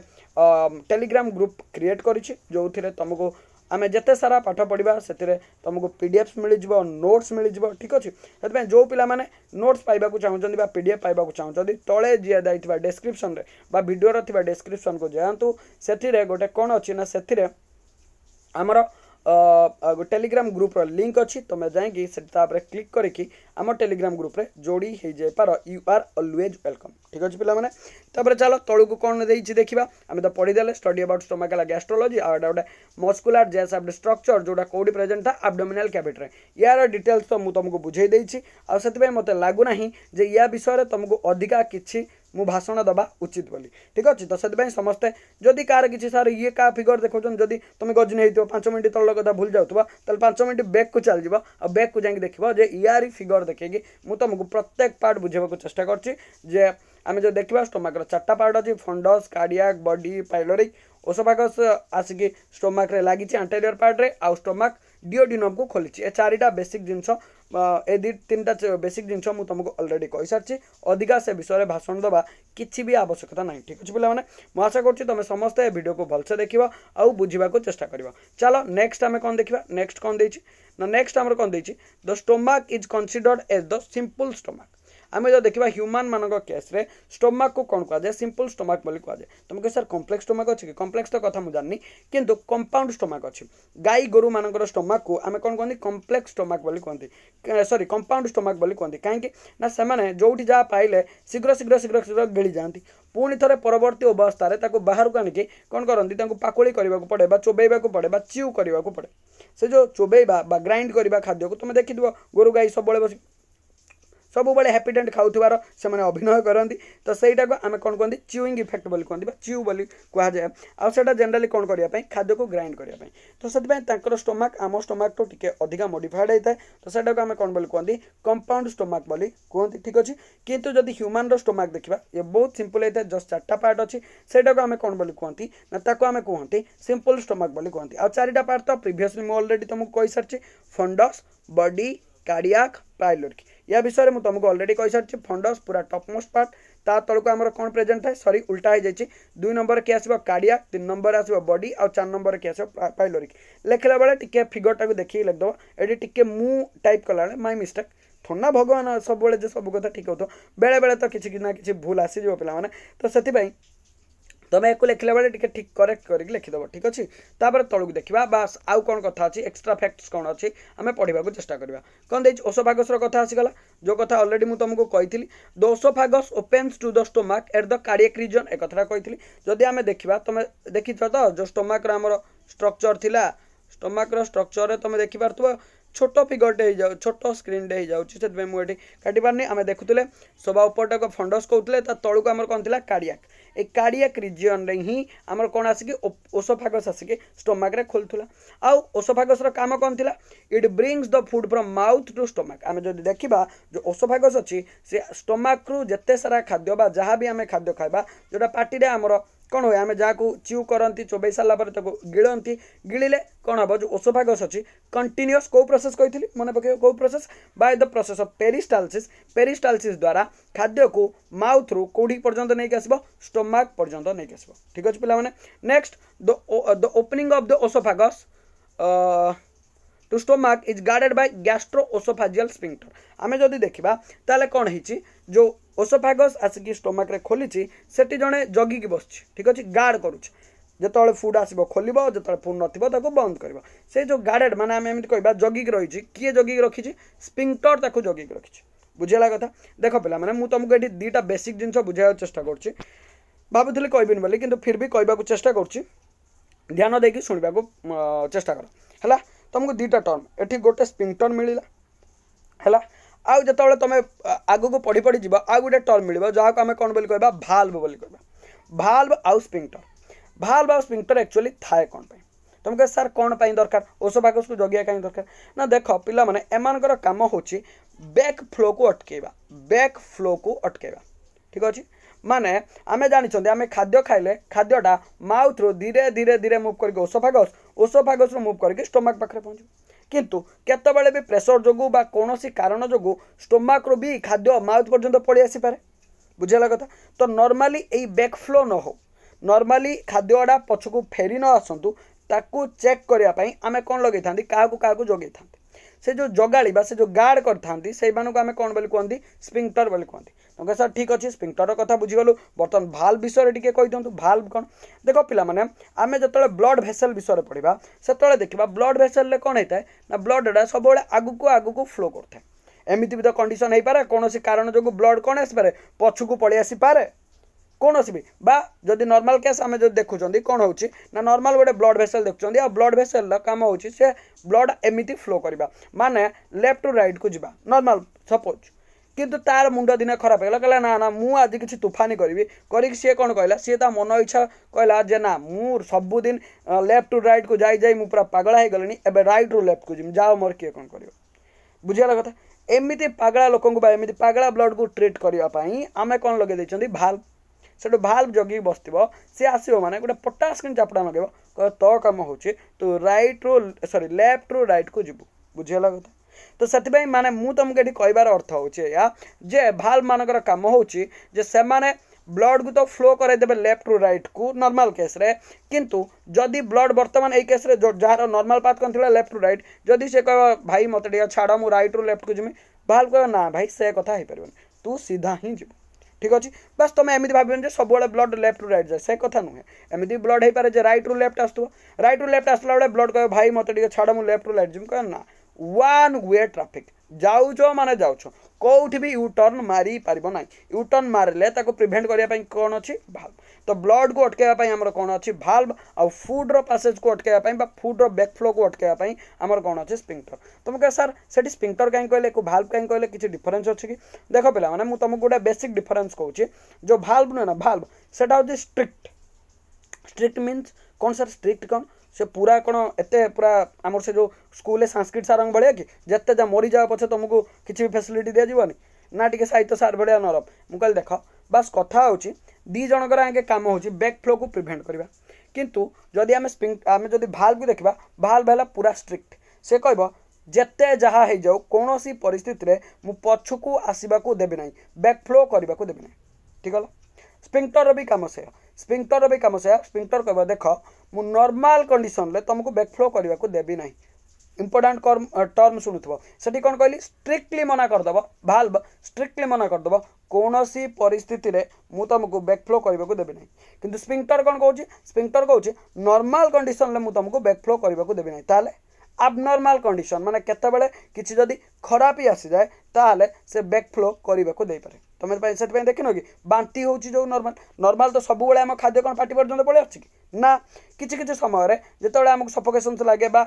ଟେଲିଗ୍ରାମ ଗ୍ରୁପ୍ କ୍ରିଏଟ୍ କରିଛି ଯେଉଁଥିରେ ତୁମକୁ आम जिते सारा पाठ पढ़ा से तुमको पी डी एफ मिल नोट्स मिल ठीक अच्छे से जो पाने नोट्स पाइबा चाहते पी डी एफ पाइबा चाहते तले जी जाइवा डेस्क्रिप्सन भिडर थी डेस्क्रिप्सन को जातु से गोटे कौन अच्छी ना से आमर टेलीग्राम ग्रुप्र लिंक अच्छी तुम जाए क्लिक करके आम टेलीग्राम ग्रुप जोड़ी हो पार यू आर अलवेज वेलकम ठीक अच्छे पे तापर चल तौक कौन दे देखा आम तो पढ़ीदे स्टडी अबाउट स्टोमाकाल गैस्ट्रोलोजी आउ गए मस्कुलार जैस आप स्ट्रक्चर जोटा कौटी प्रेजेंट था आबडोमिनाल कैविट्रे यार डिटेल्स तो मुझे तुमको बुझे आई मत लगुना या विषय तुमको अधिका किसी भाषण दवा उचित बोली ठीक अच्छे तो से समस्ते जदि कार किसी सार ये क्या फिगर देखा जदि तुम गजनी होती पांच मिनट तल कदा भूल जाऊ पांच मिनट बैक को चल जाव और बैक को जाकि देख जारी फिगर देखे मुझे तुमक प्रत्येक पार्ट बुझे चेषा कर आम जो देखा स्टोमाक चार्टा पार्ट अच्छी fundus cardia body pyloric oesophagus आसिक स्टोमाक लगी आंटेरियर पार्ट्रे आ स्टोमाक डिओडिनम को खोली चारिटा बेसिक जिनस ଏ ଦୁଇ ତିନିଟା ବେସିକ୍ ଜିନିଷ ମୁଁ ତୁମକୁ ଅଲରେଡ଼ି କହିସାରିଛି ଅଧିକା ସେ ବିଷୟରେ ଭାଷଣ ଦେବା କିଛି ବି ଆବଶ୍ୟକତା ନାହିଁ ଠିକ୍ ଅଛି ପିଲାମାନେ ମୁଁ ଆଶା କରୁଛି ତୁମେ ସମସ୍ତେ ଏ ଭିଡ଼ିଓକୁ ଭଲସେ ଦେଖିବ ଆଉ ବୁଝିବାକୁ ଚେଷ୍ଟା କରିବ ଚାଲ ନେକ୍ସଟ ଆମେ କ'ଣ ଦେଖିବା ନେକ୍ସଟ କ'ଣ ଦେଇଛି ନା ନେକ୍ସଟ ଆମର କ'ଣ ଦେଇଛି the stomach is considered as the simple stomach मानक केस आमेदेखि ह्युमा म क्यासे स्टोके सिम्पल स्टमाक् त सर् कम्प्लेक्स स्टोमा अघि कम्प्लेक्स त कथा म जानि कि कम्पा स्टोक अस्ति गाई गोरमा को आए कन कि कम्प्लेक्स स्टोमा पनि कति सरी कम्पाउन्ड स्टोमा पनि कति काहीँक नौ जा शीघ्र शीघ्र शीघ्र शीघ्र गि पुई पर्वर्ती अवस्थित आणिक कन कति पाकलीको पढे बा चोबैवाको पढे बा चिउ गर्दाको पढेस चोबैवा ग्राइड गरेको खाद्यको तिदि गोरगाई सबैले बसि ସବୁବେଳେ ହ୍ୟାପି ଡେଣ୍ଟ ଖାଉଥିବାର ସେମାନେ ଅଭିନୟ କରନ୍ତି ତ ସେଇଟାକୁ ଆମେ କ'ଣ କୁହନ୍ତି ଚିୱିଂ ଇଫେକ୍ଟ ବୋଲି କୁହନ୍ତି ବା ଚିଉ ବୋଲି କୁହାଯାଏ ଆଉ ସେଇଟା ଜେନେରାଲି କ'ଣ କରିବା ପାଇଁ ଖାଦ୍ୟକୁ ଗ୍ରାଇଣ୍ଡ କରିବା ପାଇଁ ତ ସେଥିପାଇଁ ତାଙ୍କର ଷ୍ଟୋମାକ୍ ଆମ ଷ୍ଟୋମାକ୍ଠୁ ଟିକେ ଅଧିକା ମୋଡିଫାଏଡ୍ ହେଇଥାଏ ତ ସେଇଟାକୁ ଆମେ କ'ଣ ବୋଲି କୁହନ୍ତି କମ୍ପାଉଣ୍ଡ ଷ୍ଟୋମାକ୍ ବୋଲି କୁହନ୍ତି ଠିକ୍ ଅଛି କିନ୍ତୁ ଯଦି ହ୍ୟୁମାନର ଷ୍ଟୋମାକ୍ ଦେଖିବା ଏ ବହୁତ ସିମ୍ପଲ୍ ହେଇଥାଏ ଜଷ୍ଟ ଚାରିଟା ପାର୍ଟ ଅଛି ସେଇଟାକୁ ଆମେ କ'ଣ ବୋଲି କୁହନ୍ତି ନା ତାକୁ ଆମେ କୁହନ୍ତି ସିମ୍ପଲ୍ ଷ୍ଟୋମାକ୍ ବୋଲି କୁହନ୍ତି ଆଉ ଚାରିଟା ପାର୍ଟ ତ ପ୍ରିଭିୟସ୍ଲି ମୁଁ ଅଲରେଡ଼ି ତୁମକୁ କହିସାରିଛି ଫଣ୍ଡସ୍ ବଡି କାର୍ଡ଼ିଆକ୍ ପାଇଲୋରିକ୍ या विषय में तुमको अलरेडी सारी फंडस पूरा टपमोस्ट पार्ट ता तलक आम कौन प्रेजेन्ट था सरी उल्टा हो जाए दुई नंबर किए आसो काड़िया तीन नंबर आस बडी आ चार नंबर किए आस पाइलोरिक लिखला बेले टे फिगर टाक देखिए लिखद ये टी मु टाइप कला माइ मिस्टेक थोड़ा भगवान सब सब कथा ठीक हो बेले बेले तो किसी ना कि भूल आसीज पे तो से তুমি একু লেখিলা বেড়ে টিকিয়ে ঠিক করেক্ট করিকি লেখিদেব ঠিক আছে তাপরে তলক দেখা বাস আউ কোণ কথা আছে এক্সট্রা ফ্যাক্টস কোণ অছি আমি পড়া চেষ্টা করা কম দিয়েছি ওসোফাগসর কথা আসিগলা যে কথা অলরেডি মু তোমাকে কইলি the oesophagus opens to the stomach at the cardiac region এ কথাটা কইলি যদি আমি দেখা তুমি দেখিছ তো যে স্টোমাকর আমার স্ট্রকচর লা স্টোমাকর স্ট্রকচরের তুমি দেখিপার্থ ছোট ফিগরটে হয়ে ছোট স্ক্রিনটে হয়ে যাচ্ছে সেপাই মুঠি কাটিপারি আমি দেখুলে সবা উপরটাকে ফন্ডস কৌলে তা তলক আমার কম লা কার্ডিয়াক ଏ କାଡ଼ିଆକ୍ ରିଜିଅନ୍ରେ ହିଁ ଆମର କ'ଣ ଆସିକି ଓସୋଫାଗସ୍ ଆସିକି ଷ୍ଟୋମାକ୍ରେ ଖୋଲୁଥିଲା ଆଉ ଓସୋଫାଗସ୍ର କାମ କ'ଣ ଥିଲା it brings the food from mouth to stomach ଆମେ ଯଦି ଦେଖିବା ଯେଉଁ ଓସୋଫାଗସ୍ ଅଛି ସେ ଷ୍ଟୋମାକ୍ରୁ ଯେତେ ସାରା ଖାଦ୍ୟ ବା ଯାହା ବି ଆମେ ଖାଦ୍ୟ ଖାଇବା ଯେଉଁଟା ପାଟିରେ ଆମର कौन हुए आम जहाँ च्यू करती चोबई सारापर तक गिड़ती गिड़े कौन हम जो ओसोफागस अच्छी कंटिन्यूस कौ प्रोसेस कही मन पक कौ process by the process of peristalsis peristalsis द्वारा खाद्य को माउथ रू कौटी पर्यटन नहीं आसो स्टोमाक पर्यटन नहीं आसो ठीक अच्छे पे next the opening of the oesophagus to stomach is guarded by gastro oesophageal sphincter आम जदि देखा तो कौन हो जो ଓସୋଫାଗସ୍ ଆସିକି ଷ୍ଟୋମାକ୍ରେ ଖୋଲିଛି ସେଠି ଜଣେ ଜଗିକି ବସିଛି ଠିକ୍ ଅଛି ଗାର୍ଡ଼ କରୁଛି ଯେତେବେଳେ ଫୁଡ଼୍ ଆସିବ ଖୋଲିବ ଯେତେବେଳେ ଫୁଡ଼୍ ନଥିବ ତାକୁ ବନ୍ଦ କରିବ ସେ ଯେଉଁ ଗାର୍ଡ଼େଡ୍ ମାନେ ଆମେ ଏମିତି କହିବା ଜଗିକି ରହିଛି କିଏ ଜଗିକି ରଖିଛି ସ୍ପ୍ରିଙ୍କଟର୍ ତାକୁ ଜଗିକି ରଖିଛି ବୁଝିଗଲା କଥା ଦେଖ ପିଲାମାନେ ମୁଁ ତୁମକୁ ଏଠି ଦୁଇଟା ବେସିକ୍ ଜିନିଷ ବୁଝାଇବାକୁ ଚେଷ୍ଟା କରୁଛି ଭାବୁଥିଲି କହିବିନି ବୋଲି କିନ୍ତୁ ଫିର୍ ବି କହିବାକୁ ଚେଷ୍ଟା କରୁଛି ଧ୍ୟାନ ଦେଇକି ଶୁଣିବାକୁ ଚେଷ୍ଟା କର ହେଲା ତୁମକୁ ଦୁଇଟା ଟର୍ମ ଏଠି ଗୋଟେ ସ୍ପ୍ରିଙ୍କଟର୍ ମିଳିଲା ହେଲା आउ जो तुम आग को पढ़ी पढ़ी जा आ गए टर्म मिले जहाँ को आम कौन बोली कह भाल्व बोली कह भाल्व आउ स्पिंगटर भाल्व आउ स्पिंगटर एक्चुअली थाए कौन कह सार कौन पर दरकार ओसभागस को जगह कहीं दरकार ना देख पाने कम हो बैक फ्लो को अटकवा बैक फ्लो को अटकवा ठीक अच्छे माने आम जानते आम खाद्य खाइले खाद्यटा माउथ्रु धीरे धीरे धीरे मुव करके ओसोफागस ओसोफागस मुव करके स्टोमाक पाखे पहुँचा କିନ୍ତୁ କେତେବେଳେ ବି ପ୍ରେସର ଯୋଗୁଁ ବା କୌଣସି କାରଣ ଯୋଗୁଁ ଷ୍ଟୋମାକ୍ରୁ ବି ଖାଦ୍ୟ ମାଉଥ୍ ପର୍ଯ୍ୟନ୍ତ ପଳେଇ ଆସିପାରେ ବୁଝିଗଲା କଥା ତ ନର୍ମାଲି ଏଇ ବ୍ୟାକ୍ ଫ୍ଲୋ ନ ହେଉ ନର୍ମାଲି ଖାଦ୍ୟଟା ପଛକୁ ଫେରି ନ ଆସନ୍ତୁ ତାକୁ ଚେକ୍ କରିବା ପାଇଁ ଆମେ କ'ଣ ଲଗେଇଥାନ୍ତି କାହାକୁ କାହାକୁ ଯୋଗେଇଥାନ୍ତି ସେ ଯେଉଁ ଜଗାଳି ବା ସେ ଯେଉଁ ଗାର୍ଡ଼ କରିଥାନ୍ତି ସେଇମାନଙ୍କୁ ଆମେ କ'ଣ ବୋଲି କୁହନ୍ତି ସ୍ପ୍ରିଙ୍କ୍ଟର ବୋଲି କୁହନ୍ତି ଓକେ ସାର୍ ଠିକ୍ ଅଛି ସ୍ପ୍ରିଙ୍କ୍ଲର କଥା ବୁଝିଗଲୁ ବର୍ତ୍ତମାନ ଭାଲ୍ଭ ବିଷୟରେ ଟିକେ କହିଦିଅନ୍ତୁ ଭାଲ୍ଭ କ'ଣ ଦେଖ ପିଲାମାନେ ଆମେ ଯେତେବେଳେ ବ୍ଲଡ୍ ଭେସେଲ୍ ବିଷୟରେ ପଢ଼ିବା ସେତେବେଳେ ଦେଖିବା ବ୍ଲଡ୍ ଭେସେଲ୍ରେ କ'ଣ ହେଇଥାଏ ନା ବ୍ଲଡ୍ଟା ସବୁବେଳେ ଆଗକୁ ଆଗକୁ ଫ୍ଲୋ କରିଥାଏ ଏମିତି ବି ତ କଣ୍ଡିସନ୍ ହେଇପାରେ କୌଣସି କାରଣ ଯୋଗୁଁ ବ୍ଲଡ୍ କ'ଣ ଆସିପାରେ ପଛକୁ ପଳେଇ ଆସିପାରେ କୌଣସି ବି ବା ଯଦି ନର୍ମାଲ୍ କେସ୍ ଆମେ ଯଦି ଦେଖୁଛନ୍ତି କ'ଣ ହେଉଛି ନା ନର୍ମାଲ୍ ଗୋଟେ ବ୍ଲଡ୍ ଭେସେଲ୍ ଦେଖୁଛନ୍ତି ଆଉ ବ୍ଲଡ୍ ଭେସେଲ୍ର କାମ ହେଉଛି ସେ ବ୍ଲଡ୍ ଏମିତି ଫ୍ଲୋ କରିବା ମାନେ ଲେଫ୍ଟ ଟୁ ରାଇଟ୍କୁ ଯିବା ନର୍ମାଲ୍ ସପୋଜ୍ কিন্তু তার ମୁଣ୍ଡ ଦିନେ ଖରାପ ହେଇଗଲା କହିଲା ନା ନା ମୁଁ ଆଜି କିଛି ତୁଫାନି କରିବି କରିକି ସିଏ କ'ଣ କହିଲା ସିଏ ତା ମନ ଇଚ୍ଛା କହିଲା ଯେ ନା ମୁଁ ସବୁଦିନ ଲେଫ୍ଟ ଟୁ ରାଇଟ୍କୁ ଯାଇ ଯାଇ ମୁଁ ପୁରା ପାଗଳା ହେଇଗଲିଣି ଏବେ ରାଇଟ୍ରୁ ଲେଫ୍ଟକୁ ଯିବି ଯାଅ ମୋର କିଏ କ'ଣ କରିବ ବୁଝିଗଲା କଥା ଏମିତି ପାଗଳା ଲୋକଙ୍କୁ ବା ଏମିତି ପାଗଳା ବ୍ଲଡ଼କୁ ଟ୍ରିଟ୍ କରିବା ପାଇଁ ଆମେ କ'ଣ ଲଗେଇ ଦେଇଛନ୍ତି ଭାଲ୍ଭ ସେଠୁ ଭାଲ୍ଭ ଜଗିକି ବସିଥିବ ସିଏ ଆସିବ ମାନେ ଗୋଟେ ପଟାସ୍କିନ୍ ଚାପଡ଼ା ଲଗେଇବ କହିବ ତୋ କାମ ହେଉଛି ତୁ ରାଇଟ୍ରୁ ସରି ଲେଫ୍ଟରୁ ରାଇଟ୍କୁ ଯିବୁ ବୁଝିଗଲା କଥା तो से मैंने तुमको ये कहार अर्थ हो भाल मानक कम हो ब्लड को तो फ्लो करदे लेफ्ट रू रईट को नर्माल केस्रे किंतु जदि ब्लड बर्तमान ये केस जार नर्माल पाथ कौन थी लेफ्ट रू रईट जदि से कह भाई मत छाड़ मुझ रईट रू लेफ्ट को जीवी भाल कह ना भाई से कथापर तू सीधा ही जी ठीक अच्छे बास तुम एमती भावन जो सब ब्लड लेफ्ट रू रईट जाए से कथ नुहे एमती ब्लड हो पाए रईट रू लेफ्ट आसो रईट रू लेफ्ट आसला ब्लड कह भाई मत छाड़ मुझ लेफ्ट रू रईट जीवी कह ना वन वे ट्राफिक जाऊ मान जाऊ कौटि भी यूटर्न मारी पार ना यूटर्न मारे प्रिभेन्ट करने कौन अच्छी भाव तो ब्लड को अटक आम कौन अच्छी भाल्व आउ फुड्र पासेज को अटकवाई फुड्र बेकफ्लो को अटकवाई आम कौन अच्छे स्पिंगटर तुम कह सर से स्पिंगटर कहीं कहे भाल्व कहीं कहे कि डिफरेन्स अच्छे कि देख पे मैंने तुमको गोटे बेसिक डिफरेन्स कौच जो भाल्व नुए ना से स्ट्रिक्ट स्ट्रिक्ट मीन कौन सर स्ट्रिक्ट कौन से पूरा कौन एत पूरा आम से जो स्कूल सांस्कृत सार भाया कि जिते जा मरी जाओ पचे तुमको किसी भी फैसिलिटी दिजाव ना टे साहित्य सार भाया नरम मुझे देख बास कथ हो दीजर आगे कम हो बैक फ्लो को प्रिभेन्ट करने कितु जदि आम स्पिंग आम जब भाल को देखा भाल भाला पूरा स्ट्रिक्ट से कह जिते जाऊ कौन परिस्थित मुझ पछकू आसवाक देवी ना बैक फ्लो करने को देवी ना ठीक स्पिंगटर भी कम से ସ୍ପ୍ରିଙ୍କ୍ଟର ବି କାମ ସେୟା ସ୍ପ୍ରିଙ୍କ୍ଟର କହିବ ଦେଖ ମୁଁ ନର୍ମାଲ୍ କଣ୍ଡିସନ୍ରେ ତୁମକୁ ବ୍ୟାକ୍ଫ୍ଲୋ କରିବାକୁ ଦେବି ନାହିଁ ଇମ୍ପୋର୍ଟାଣ୍ଟ ଟର୍ମ ଶୁଣୁଥିବ ସେଠି କ'ଣ କହିଲି ଷ୍ଟ୍ରିକ୍ଟଲି ମନା କରିଦେବ ଭାଲ୍ଭ ଷ୍ଟ୍ରିକ୍ଟଲି ମନା କରିଦେବ କୌଣସି ପରିସ୍ଥିତିରେ ମୁଁ ତୁମକୁ ବ୍ୟାକ୍ଫ୍ଲୋ କରିବାକୁ ଦେବି ନାହିଁ କିନ୍ତୁ ସ୍ପ୍ରିଙ୍କ୍ଟର କ'ଣ କହୁଛି ସ୍ପ୍ରିଙ୍କ୍ଟର କହୁଛି ନର୍ମାଲ୍ କଣ୍ଡିସନ୍ରେ ମୁଁ ତୁମକୁ ବ୍ୟାକ୍ଫ୍ଲୋ କରିବାକୁ ଦେବି ନାହିଁ ତାହେଲେ ଆବନର୍ମାଲ୍ କଣ୍ଡିସନ୍ ମାନେ କେତେବେଳେ କିଛି ଯଦି ଖରାପ ହିଁ ଆସିଯାଏ ତାହେଲେ ସେ ବ୍ୟାକ୍ ଫ୍ଲୋ କରିବାକୁ ଦେଇପାରେ ତମେ ସେଥିପାଇଁ ଦେଖିନ କି ବାନ୍ତି ହେଉଛି ଯେଉଁ ନର୍ମାଲ ନର୍ମାଲ ତ ସବୁବେଳେ ଆମ ଖାଦ୍ୟ କ'ଣ ପାଟି ପର୍ଯ୍ୟନ୍ତ ପଳେଇ ଆସୁଛି କି ନା କିଛି କିଛି ସମୟରେ ଯେତେବେଳେ ଆମକୁ ସଫୋକେସନ୍ସ ଲାଗେ ବା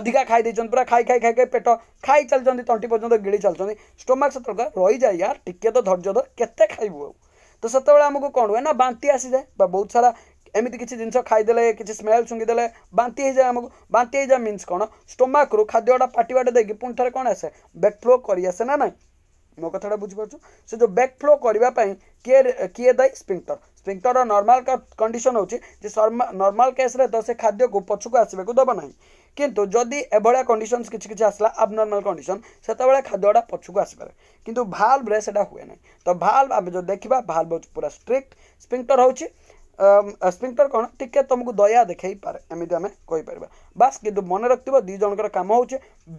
ଅଧିକା ଖାଇ ଦେଇଛନ୍ତି ପୁରା ଖାଇ ଖାଇ ଖାଇ ଖାଇ ପେଟ ଖାଇ ଚାଲିଛନ୍ତି ତଣ୍ଟି ପର୍ଯ୍ୟନ୍ତ ଗିଳି ଚାଲିଛନ୍ତି ଷ୍ଟୋମାକ୍ ସେତେବେଳେ ରହିଯାଏ ୟାର ଟିକେ ତ ଧୈର୍ଯ୍ୟ ଧର କେତେ ଖାଇବୁ ଆଉ ତ ସେତେବେଳେ ଆମକୁ କ'ଣ ହୁଏ ନା ବାନ୍ତି ଆସିଯାଏ ବା ବହୁତ ସାରା ଏମିତି କିଛି ଜିନିଷ ଖାଇଦେଲେ କିଛି ସ୍ମେଲ୍ ଶୁଙ୍ଘିଦେଲେ ବାନ୍ତି ହେଇଯାଏ ଆମକୁ ବାନ୍ତି ହେଇଯାଏ ମିନ୍ସ କ'ଣ ଷ୍ଟୋମାକ୍ରୁ ଖାଦ୍ୟଟା ପାଟିବାଟେ ଦେଇକି ପୁଣି ଥରେ କ'ଣ ଆସେ ବ୍ୟାକ୍ ଫ୍ଲୋ କରିଆସେ ନା ନାହିଁ ମୋ କଥାଟା ବୁଝିପାରୁଛୁ ସେ ଯେଉଁ ବ୍ୟାକ୍ ଫ୍ଲୋ କରିବା ପାଇଁ କିଏ କିଏ ଦାୟୀ ସ୍ପ୍ରିଙ୍କ୍ଟର ସ୍ପ୍ରିଙ୍କ୍ଟରର ନର୍ମାଲ କଣ୍ଡିସନ୍ ହେଉଛି ଯେ ନର୍ମାଲ କେସ୍ରେ ତ ସେ ଖାଦ୍ୟକୁ ପଛକୁ ଆସିବାକୁ ଦେବ ନାହିଁ କିନ୍ତୁ ଯଦି ଏଭଳିଆ କଣ୍ଡିସନ୍ସ କିଛି କିଛି ଆସିଲା ଆବନର୍ମାଲ କଣ୍ଡିସନ୍ ସେତେବେଳେ ଖାଦ୍ୟଟା ପଛକୁ ଆସିପାରେ କିନ୍ତୁ ଭାଲ୍ଭରେ ସେଇଟା ହୁଏ ନାହିଁ ତ ଭାଲ୍ଭ ଆମେ ଯଦି ଦେଖିବା ଭାଲ୍ଭ ହେଉଛି ପୁରା ଷ୍ଟ୍ରିକ୍ଟ ସ୍ପ୍ରିଙ୍କ୍ଟର ହେଉଛି स्प्रिंकलर कौन टी तुमक दया पारे एमती आम कहीपर बास कि मन रखे दु जनकर काम हो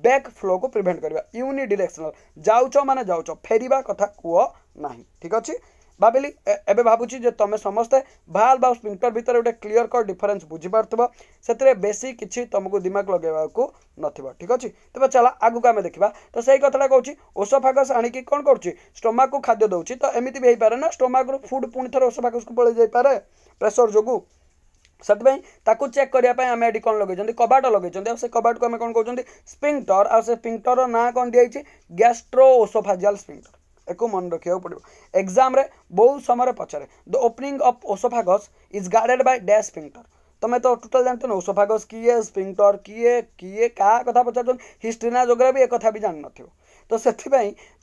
बैक फ्लो को प्रिभेन्ट करवा यूनि यूनिडिरेक्शनल जाऊ मान जाऊ फेर कथा कहना ठीक अच्छे भाविली एवं भावुँ तुम समस्ते भाल बा स्प्रिंकलर भितर गोटे क्लीअर कट डिफरेन्स बुझीपुर बेसी किसी तुमको दिमाग लगे ठीक अच्छे तेज चल आगे आम देखा तो सही कथा कौन ओसफागस आणिकी कौन करोमा को खाद्य दौर तो एमती भी हो पाए ना स्टोमाक्रु फुड पुणी थर ओसफागस को पड़े पाए ପ୍ରେସର ଯୋଗୁଁ ସେଥିପାଇଁ ତାକୁ ଚେକ୍ କରିବା ପାଇଁ ଆମେ ଏଠି କ'ଣ ଲଗେଇଛନ୍ତି କବାଟ ଲଗେଇଛନ୍ତି ଆଉ ସେ କବାଟକୁ ଆମେ କ'ଣ କହୁଛନ୍ତି ସ୍ପିଙ୍ଗଟର ଆଉ ସେ ସ୍ପିଙ୍ଗଟରର ନାଁ କ'ଣ ଦିଆଯାଇଛି ଗ୍ୟାଷ୍ଟ୍ରୋ ଓସୋଫାଜିଆଲ ସ୍ପିଙ୍ଗଟର ଏକୁ ମନେ ରଖିବାକୁ ପଡ଼ିବ ଏକ୍ଜାମ୍ରେ ବହୁତ ସମୟରେ ପଚାରେ the opening of oesophagus is guarded by dash sphincter ତମେ ତ ଟୋଟାଲ ଜାଣିଛ ନା ଓସୋଫାଗସ୍ କିଏ ସ୍ପିଙ୍ଗଟର କିଏ କିଏ କାହା କଥା ପଚାରୁଛନ୍ତି ହିଷ୍ଟ୍ରି ନା ଜୋଗ୍ରାଫି ଏ କଥା ବି ଜାଣିନଥିବ तो से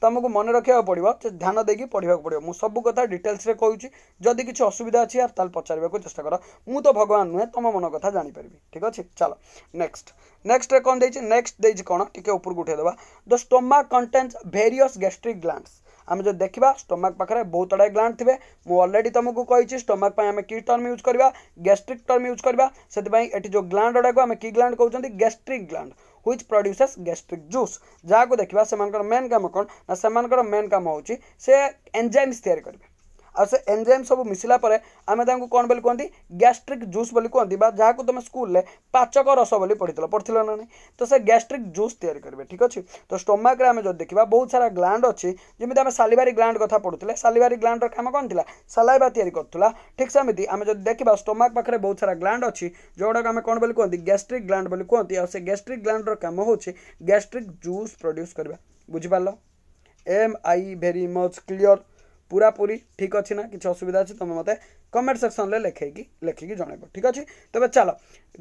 तुमको मन रखा पड़ा ध्यान कि पढ़ाक पड़ो मु सब कथ डिटेल्स कहूँ जदि किसी असुविधा अच्छी यार पचार चेस्ट कर मु तो भगवान नुहे तुम मन कथ जापरि ठीक अच्छे चल नेक्स्ट नेक्स्ट कौन दे नेक्स्ट दे कौन टी ऊपर उठेदे the stomach contains various gastric glands आम जो देखा स्टोमाक पाखे बहुत अड़े ग्लांट थे मुझरेडी तुमको कही स्टोमाक आम कि टर्म यूज करवा गैस्ट्रिक टर्म यूज करवा से जो ग्लांड गुड़ाक आम कि ग्लांड कौन gastric gland which produces gastric juice जहाँ को देखा से मेन कम कौन ना से मेन कम हो एंजाइम्स या आ से एंजाइम सब मिसला परे आमे तांको कोन बोली कोंती गैस्ट्रिक जूस बोली कोंती बा जहा को स्कूल ले पाचक रस बोली पढितलो पढितलो ना नै तो से गैस्ट्रिक जूस तयार करबे ठीक अछि तो स्टमक रे आमे जो देखिबा बहुत सारा ग्लैंड अछि जेमि तमे सालिवरी ग्लैंड कथा पढुतले सालिवरी ग्लैंड रो काम कोन थिला सलाइवा तयार करथुला ठीक समिति आमे जो देखिबा स्टमक पखरे बहुत सारा ग्लैंड अछि जोडा आमे कोन बोली कोंती गैस्ट्रिक ग्लैंड बोली कोंती आ से गैस्ट्रिक ग्लैंड रो काम होछि गैस्ट्रिक जूस प्रोड्यूस करबा बुझि पालो am I very much clear पूरा पूरी ठीक अच्छी ना कि असुविधा अच्छे तुम मत कमेंट सेक्शन में लिखी लिखिक जनइब ठीक अच्छे तेज चल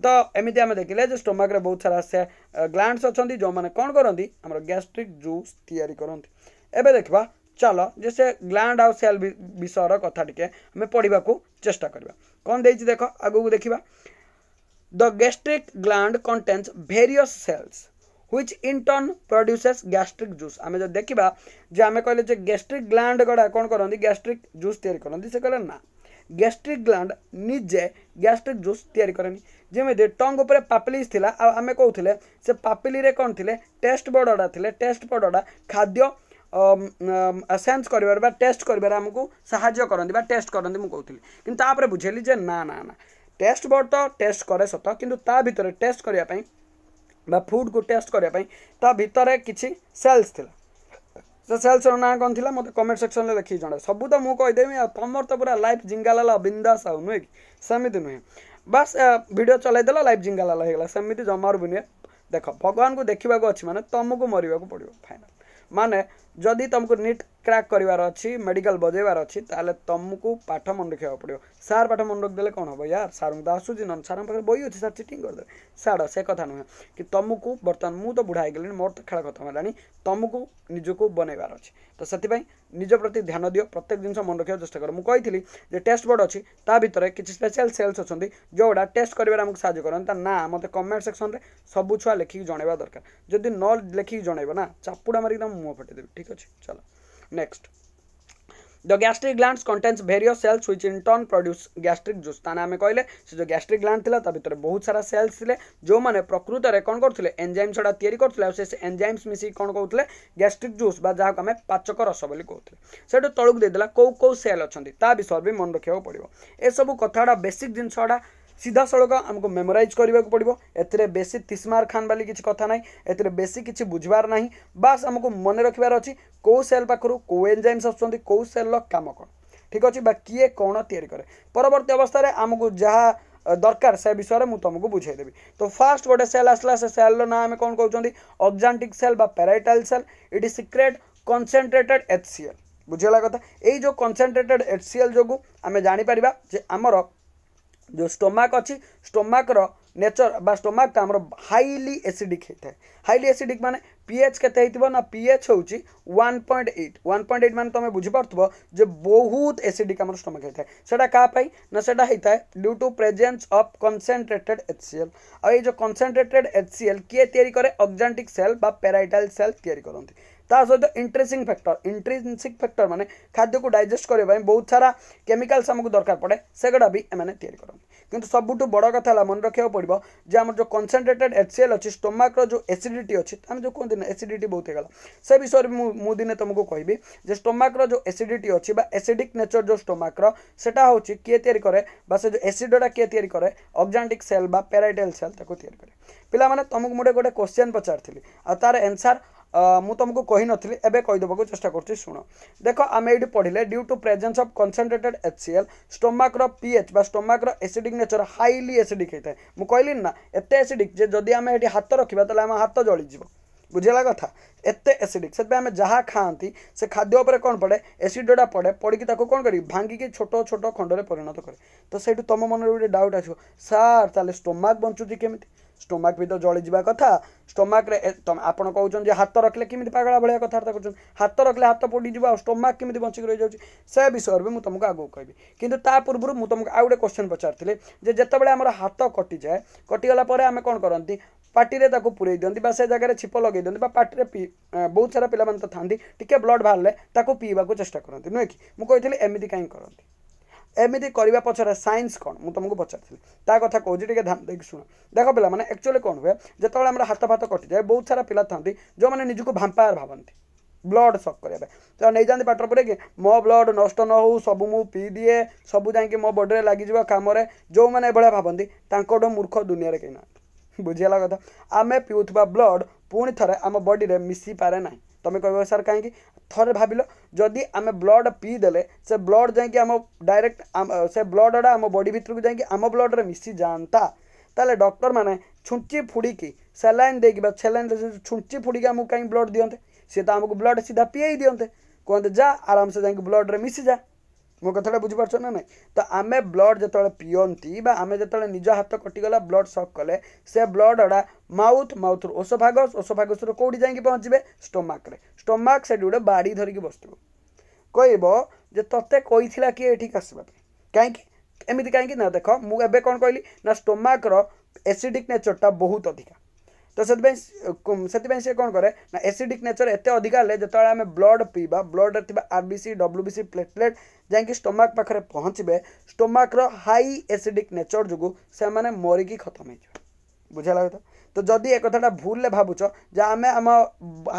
तो एमती आम देखे स्टोमक बहुत सारा से ग्लांस अच्छा जो मैंने कौन करती आम गैस्ट्रिक जूस तैयारी करती एवं देखा चल जे से ग्लांड आउ सेल विषय कथ टे आम पढ़ाक चेस्टा करवा कौन दे देख को देखा the gastric gland contains various cells which in turn produces gastric juice आम जब देखा जे आम कह गैस्ट्रिक ग्लांड गुड़ा कौन करती गैस्ट्रिक जूस तैयारी करती से कहें ना गैस्ट्रिक ग्लांड निजे गैस्ट्रिक जूस तैयारी कैनि जमी टंग पपिलीज थी आम कौले से पपिली कौन थे टेस्ट बड़ा थी टेस्ट बड़ा खाद्य सेन्स कर टेस्ट करमक साय करती टेस्ट करती मुझे कहती कि बुझेली ना ना ना टेस्ट बोर्ड तो टेस्ट कै सत कितर टेस्ट करने বা ফুড গু টেস্ট করে পাই তা ভিতরে কিছি সেলস থিলা যে সেলস অনা কোন থিলা মত কমেন্ট সেকশনে লিখি যানা সবু তো মু কই দে আমি तमोर তো পুরা লাইফ জিংগালা লা অবিন্দাস হনুই সমিতি নুই বাস ভিডিও চলাই দেলা লাইফ জিংগালা লা হেলা সমিতি জমার বুনিয়া দেখো ভগবান কো দেখিবা কো আছে মানে तम को মরিবা কো পড়িও ফাইনাল মানে যদি तम को नीट କ୍ରାକ୍ କରିବାର ଅଛି ମେଡ଼ିକାଲ ବଜେଇବାର ଅଛି ତାହେଲେ ତୁମକୁ ପାଠ ମନେ ରଖିବାକୁ ପଡ଼ିବ ସାର୍ ପାଠ ମନେ ରଖିଦେଲେ କ'ଣ ହେବ ୟାର ସାର୍ଙ୍କୁ ତ ଆସୁଛି ନହେଲେ ସାର୍ଙ୍କ ପାଖରେ ବହି ଅଛି ସାର୍ ଚିଟିଂ କରିଦେବେ ସାର୍ ସେ କଥା ନୁହେଁ କି ତୁମକୁ ବର୍ତ୍ତମାନ ମୁଁ ତ ବୁଢ଼ା ହେଇଗଲିଣି ମୋର ତ ଖେଳ ଖତମ ହେଲାଣି ତୁମକୁ ନିଜକୁ ବନେଇବାର ଅଛି ତ ସେଥିପାଇଁ ନିଜ ପ୍ରତି ଧ୍ୟାନ ଦିଅ ପ୍ରତ୍ୟେକ ଜିନିଷ ମନେ ରଖିବାକୁ ଚେଷ୍ଟା କର ମୁଁ କହିଥିଲି ଯେ ଟେଷ୍ଟ ବୋର୍ଡ଼ ଅଛି ତା ଭିତରେ କିଛି ସ୍ପେଶାଲ ସେଲ୍ସ ଅଛନ୍ତି ଯେଉଁଗୁଡ଼ା ଟେଷ୍ଟ କରିବାରେ ଆମକୁ ସାହାଯ୍ୟ କରନ୍ତି ତା ନାଁ ମୋତେ କମେଣ୍ଟ ସେକ୍ସନରେ ସବୁ ଛୁଆ ଲେଖିକି ଜଣେଇବା ଦରକାର ଯଦି ନ ଲେଖିକି ଜଣେଇବ ନା ଚାପୁଡ଼ା ମାରିକି ତୁମ ମୁହଁ ଫଟେଇଦେବି ଠିକ୍ ଅଛି ଚାଲ next the gastric glands contains various cells which in turn produce gastric juice ता नाम कहले से जो gastric gland थिला भितर बहुत सारा cells थे जो मैंने प्रकृत रे कोन करथिले एंजाइम्स डा तयारी करथिले से एंजाइम्स मिसी कौन कहउथिले gastric juice बा जाहा पाचक रस भी कहते सेटो तळुक देदेला देला कौ को सेल अछंती ता विषय भी मन रखा पड़ो ए सब बेसिक जिनसा सीधा सड़क आमको मेमोरइज करवाक पड़ो एसी तीसमार खान बोली किसी कथ ना एसी किसी बुझार ना बास आमको मन रखार अच्छी कौ सेल पाखु कौ एंजाइम आसुँच कौ सेल काम कौन ठीक अच्छे बा किए कौन या परवर्त अवस्था आमको जहाँ दरकार से विषय में तुमको बुझेदेवी तो फास्ट गोटे सेल आसला से सेल रहा आम कौन कौन oxyntic cell parietal cell it secrete concentrated H C L बुझेगा कथा यही जो कनसेनट्रेटेड एच सी एल जो आम जापर जमर जो स्टोमाक अच्छी स्टोमाक्र नेचर बा स्टोमाक आम हाइली एसीडिक होता है हाइली एसीडिक मान पीएच के ना पीएच हूँ one point eight one point eight मान तुम बुझीपुव जो बहुत एसीडिक आम स्टोमाक होता है सेटा क्या ना से due to presence of concentrated H C L आई जो कनसेंट्रेटेड एच सी एल किए या अक्जाटिक सेल बा पेराइटाइल सेल या करती ତା ସହିତ ଇଣ୍ଟ୍ରେସିଂ ଫ୍ୟାକ୍ଟର ଇଣ୍ଟ୍ରେସିଂ ଫ୍ୟାକ୍ଟର ମାନେ ଖାଦ୍ୟକୁ ଡାଇଜେଷ୍ଟ କରିବା ପାଇଁ ବହୁତ ସାରା କେମିକାଲ୍ସ ଆମକୁ ଦରକାର ପଡ଼େ ସେଗୁଡ଼ା ବି ଏମାନେ ତିଆରି କରନ୍ତି କିନ୍ତୁ ସବୁଠୁ ବଡ଼ କଥା ହେଲା ମନେ ରଖିବାକୁ ପଡ଼ିବ ଯେ ଆମର ଯେଉଁ କନ୍ସେନ୍ଟ୍ରେଟେଡ୍ ଏଚ୍ସିଏଲ୍ ଅଛି ଷ୍ଟୋମାକ୍ର ଯେଉଁ ଏସିଡ଼ିଟି ଅଛି ଆମେ ଯେଉଁ କୁହନ୍ତି ନା ଏସିଡ଼ିଟି ବହୁତ ହେଇଗଲା ସେ ବିଷୟରେ ମୁଁ ମୁଁ ଦିନେ ତୁମକୁ କହିବି ଯେ ଷ୍ଟୋମାକ୍ର ଯେଉଁ ଏସିଡ଼ିଟି ଅଛି ବା ଏସିଡ଼ିକ୍ ନେଚର୍ ଯେଉଁ ଷ୍ଟୋମାକ୍ର ସେଟା ହେଉଛି କିଏ ତିଆରି କରେ ବା ସେ ଯେଉଁ ଏସିଡ଼ଟା କିଏ ତିଆରି କରେ ଅବଜାଣ୍ଟିକ୍ ସେଲ୍ ବା ପ୍ୟାରାଇଟେଲ୍ ସେଲ୍ ତାକୁ ତିଆରି କରେ ପିଲାମାନେ ତୁମକୁ ମୁଁ ଗୋଟେ ଗୋଟେ କୋଶ୍ଚିନ୍ ପଚାରିଥିଲି ଆଉ ତାର ଏନ୍ସାର୍ ମୁଁ ତୁମକୁ କହିନଥିଲି ଏବେ କହିଦେବାକୁ ଚେଷ୍ଟା କରୁଛି ଶୁଣ ଦେଖ ଆମେ ଏଇଠି ପଢ଼ିଲେ due to presence of କନ୍ସେନ୍ଟ୍ରେଟେଡ୍ H C L ଷ୍ଟୋମାକ୍ର pH ବା ଷ୍ଟୋମାକ୍ର ଏସିଡିକ୍ ନେଚର୍ ହାଇଲି ଏସିଡିକ୍ ହେଇଥାଏ ମୁଁ କହିଲି ନା ଏତେ ଏସିଡିକ୍ ଯେ ଯଦି ଆମେ ଏଠି ହାତ ରଖିବା ତାହେଲେ ଆମ ହାତ ଜଳିଯିବ ବୁଝିଲା କଥା ଏତେ ଏସିଡିକ୍ ସେଥିପାଇଁ ଆମେ ଯାହା ଖାଆନ୍ତି ସେ ଖାଦ୍ୟ ଉପରେ କ'ଣ ପଡ଼େ ଏସିଡ଼ଟା ପଡ଼େ ପଡ଼ିକି ତାକୁ କ'ଣ କରିବି ଭାଙ୍ଗିକି ଛୋଟ ଛୋଟ ଖଣ୍ଡରେ ପରିଣତ କରେ ତ ସେଇଠୁ ତୁମ ମନରେ ଗୋଟେ ଡାଉଟ୍ ଆସିବ ସାର୍ ତାହେଲେ ଷ୍ଟୋମାକ୍ ବଞ୍ଚୁଛି କେମିତି ଷ୍ଟୋମାକ୍ ବି ତ ଜଳିଯିବା କଥା ଷ୍ଟୋମାକ୍ରେ ଆପଣ କହୁଛନ୍ତି ଯେ ହାତ ରଖିଲେ କେମିତି ପାଗଳା ଭଳିଆ କଥାବାର୍ତ୍ତା କରୁଛନ୍ତି ହାତ ରଖିଲେ ହାତ ପୋଡ଼ିଯିବ ଆଉ ଷ୍ଟୋମାକ୍ କେମିତି ବଞ୍ଚିକି ରହିଯାଉଛି ସେ ବିଷୟରେ ବି ମୁଁ ତୁମକୁ ଆଗକୁ କହିବି କିନ୍ତୁ ତା ପୂର୍ବରୁ ମୁଁ ତୁମକୁ ଆଉ ଗୋଟେ କ୍ୱେଶ୍ଚନ୍ ପଚାରିଥିଲି ଯେ ଯେତେବେଳେ ଆମର ହାତ କଟିଯାଏ କଟିଗଲା ପରେ ଆମେ କ'ଣ କରନ୍ତି ପାଟିରେ ତାକୁ ପୁରେଇ ଦିଅନ୍ତି ବା ସେ ଜାଗାରେ ଛିପ ଲଗେଇ ଦିଅନ୍ତି ବା ପାଟିରେ ପି ବହୁତ ସାରା ପିଲାମାନେ ତ ଥାନ୍ତି ଟିକିଏ ବ୍ଲଡ଼ ବାହାରିଲେ ତାକୁ ପିଇବାକୁ ଚେଷ୍ଟା କରନ୍ତି ନୁହେଁ କି ମୁଁ କହିଥିଲି ଏମିତି କାହିଁ କରନ୍ତି ଏମିତି କରିବା ପଛରେ ସାଇନ୍ସ କ'ଣ ମୁଁ ତୁମକୁ ପଚାରିଥିଲି ତା କଥା କହୁଛି ଟିକେ ଧ୍ୟାନ ଦେଇକି ଶୁଣ ଦେଖ ପିଲାମାନେ ଆକ୍ଚୁଆଲି କ'ଣ ହୁଏ ଯେତେବେଳେ ଆମର ହାତ ଫାତ କଟିଯାଏ ବହୁତ ସାରା ପିଲା ଥାନ୍ତି ଯେଉଁମାନେ ନିଜକୁ ଭାମ୍ପାୟାର ଭାବନ୍ତି ବ୍ଲଡ଼୍ ସକ୍ କରିବା ପାଇଁ ତ ନେଇଯାଆନ୍ତି ପାଠ ପଢ଼ିକି ମୋ ବ୍ଲଡ଼୍ ନଷ୍ଟ ନ ହେଉ ସବୁ ମୁଁ ପିଇଦିଏ ସବୁ ଯାଇକି ମୋ ବଡ଼ିରେ ଲାଗିଯିବ କାମରେ ଯେଉଁମାନେ ଏଭଳିଆ ଭାବନ୍ତି ତାଙ୍କଠୁ ମୂର୍ଖ ଦୁନିଆରେ କେହି ନାହାନ୍ତି ବୁଝିଗଲା କଥା ଆମେ ପିଉଥିବା ବ୍ଲଡ଼୍ ପୁଣି ଥରେ ଆମ ବଡ଼ିରେ ମିଶିପାରେ ନାହିଁ ତୁମେ କହିବ ସାର୍ କାହିଁକି थे भाव जदि आम ब्लड पीदे से ब्लड जाम डायरेक्ट से ब्लड आम बडी भितर को जाम ब्लड मिसी जाता तेल डक्टर मैंने छुंची फोड़ी सेलैन दे कि छेलैन छुंची फुड़ी आम कहीं ब्लड दिंते सी तो आमको ब्लड सीधा पीई दिंते कहते जा आराम से जा ब्लड्रे मिसी जाए ମୋ କଥାଟା ବୁଝିପାରୁଛ ନା ନାହିଁ ତ ଆମେ ବ୍ଲଡ଼ ଯେତେବେଳେ ପିଅନ୍ତି ବା ଆମେ ଯେତେବେଳେ ନିଜ ହାତ କଟିଗଲା ବ୍ଲଡ଼ ସକ୍ କଲେ ସେ ବ୍ଲଡ଼ଗୁଡ଼ା ମାଉଥ୍ ମାଉଥ୍ରୁ ଓସୋଫାଗସ୍ ଓସୋଫାଗସ୍ରୁ କେଉଁଠି ଯାଇକି ପହଞ୍ଚିବେ ଷ୍ଟୋମାକ୍ରେ ଷ୍ଟୋମାକ୍ ସେଠି ଗୋଟେ ବାଡ଼ି ଧରିକି ବସିଥିବ କହିବ ଯେ ତତେ କହିଥିଲା କିଏ ଏଠିକି ଆସିବା ପାଇଁ କାହିଁକି ଏମିତି କାହିଁକି ନା ଦେଖ ମୁଁ ଏବେ କ'ଣ କହିଲି ନା ଷ୍ଟୋମାକ୍ର ଏସିଡ଼ିକ୍ ନେଚର୍ଟା ବହୁତ ଅଧିକା ତ ସେଥିପାଇଁ ସେଥିପାଇଁ ସେ କ'ଣ କରେ ନା ଏସିଡ଼ିକ୍ ନେଚର୍ ଏତେ ଅଧିକା ହେଲେ ଯେତେବେଳେ ଆମେ ବ୍ଲଡ଼୍ ପିଇବା ବ୍ଲଡ଼ରେ ଥିବା R B C W B C platelet ଯାଇକି ଷ୍ଟୋମାକ୍ ପାଖରେ ପହଞ୍ଚିବେ ଷ୍ଟୋମାକ୍ର ହାଇ ଏସିଡ଼ିକ୍ ନେଚର୍ ଯୋଗୁଁ ସେମାନେ ମରିକି ଖତମ ହେଇଯିବେ ବୁଝିଲା କଥା ତ ଯଦି ଏ କଥାଟା ଭୁଲରେ ଭାବୁଛ ଯେ ଆମେ ଆମ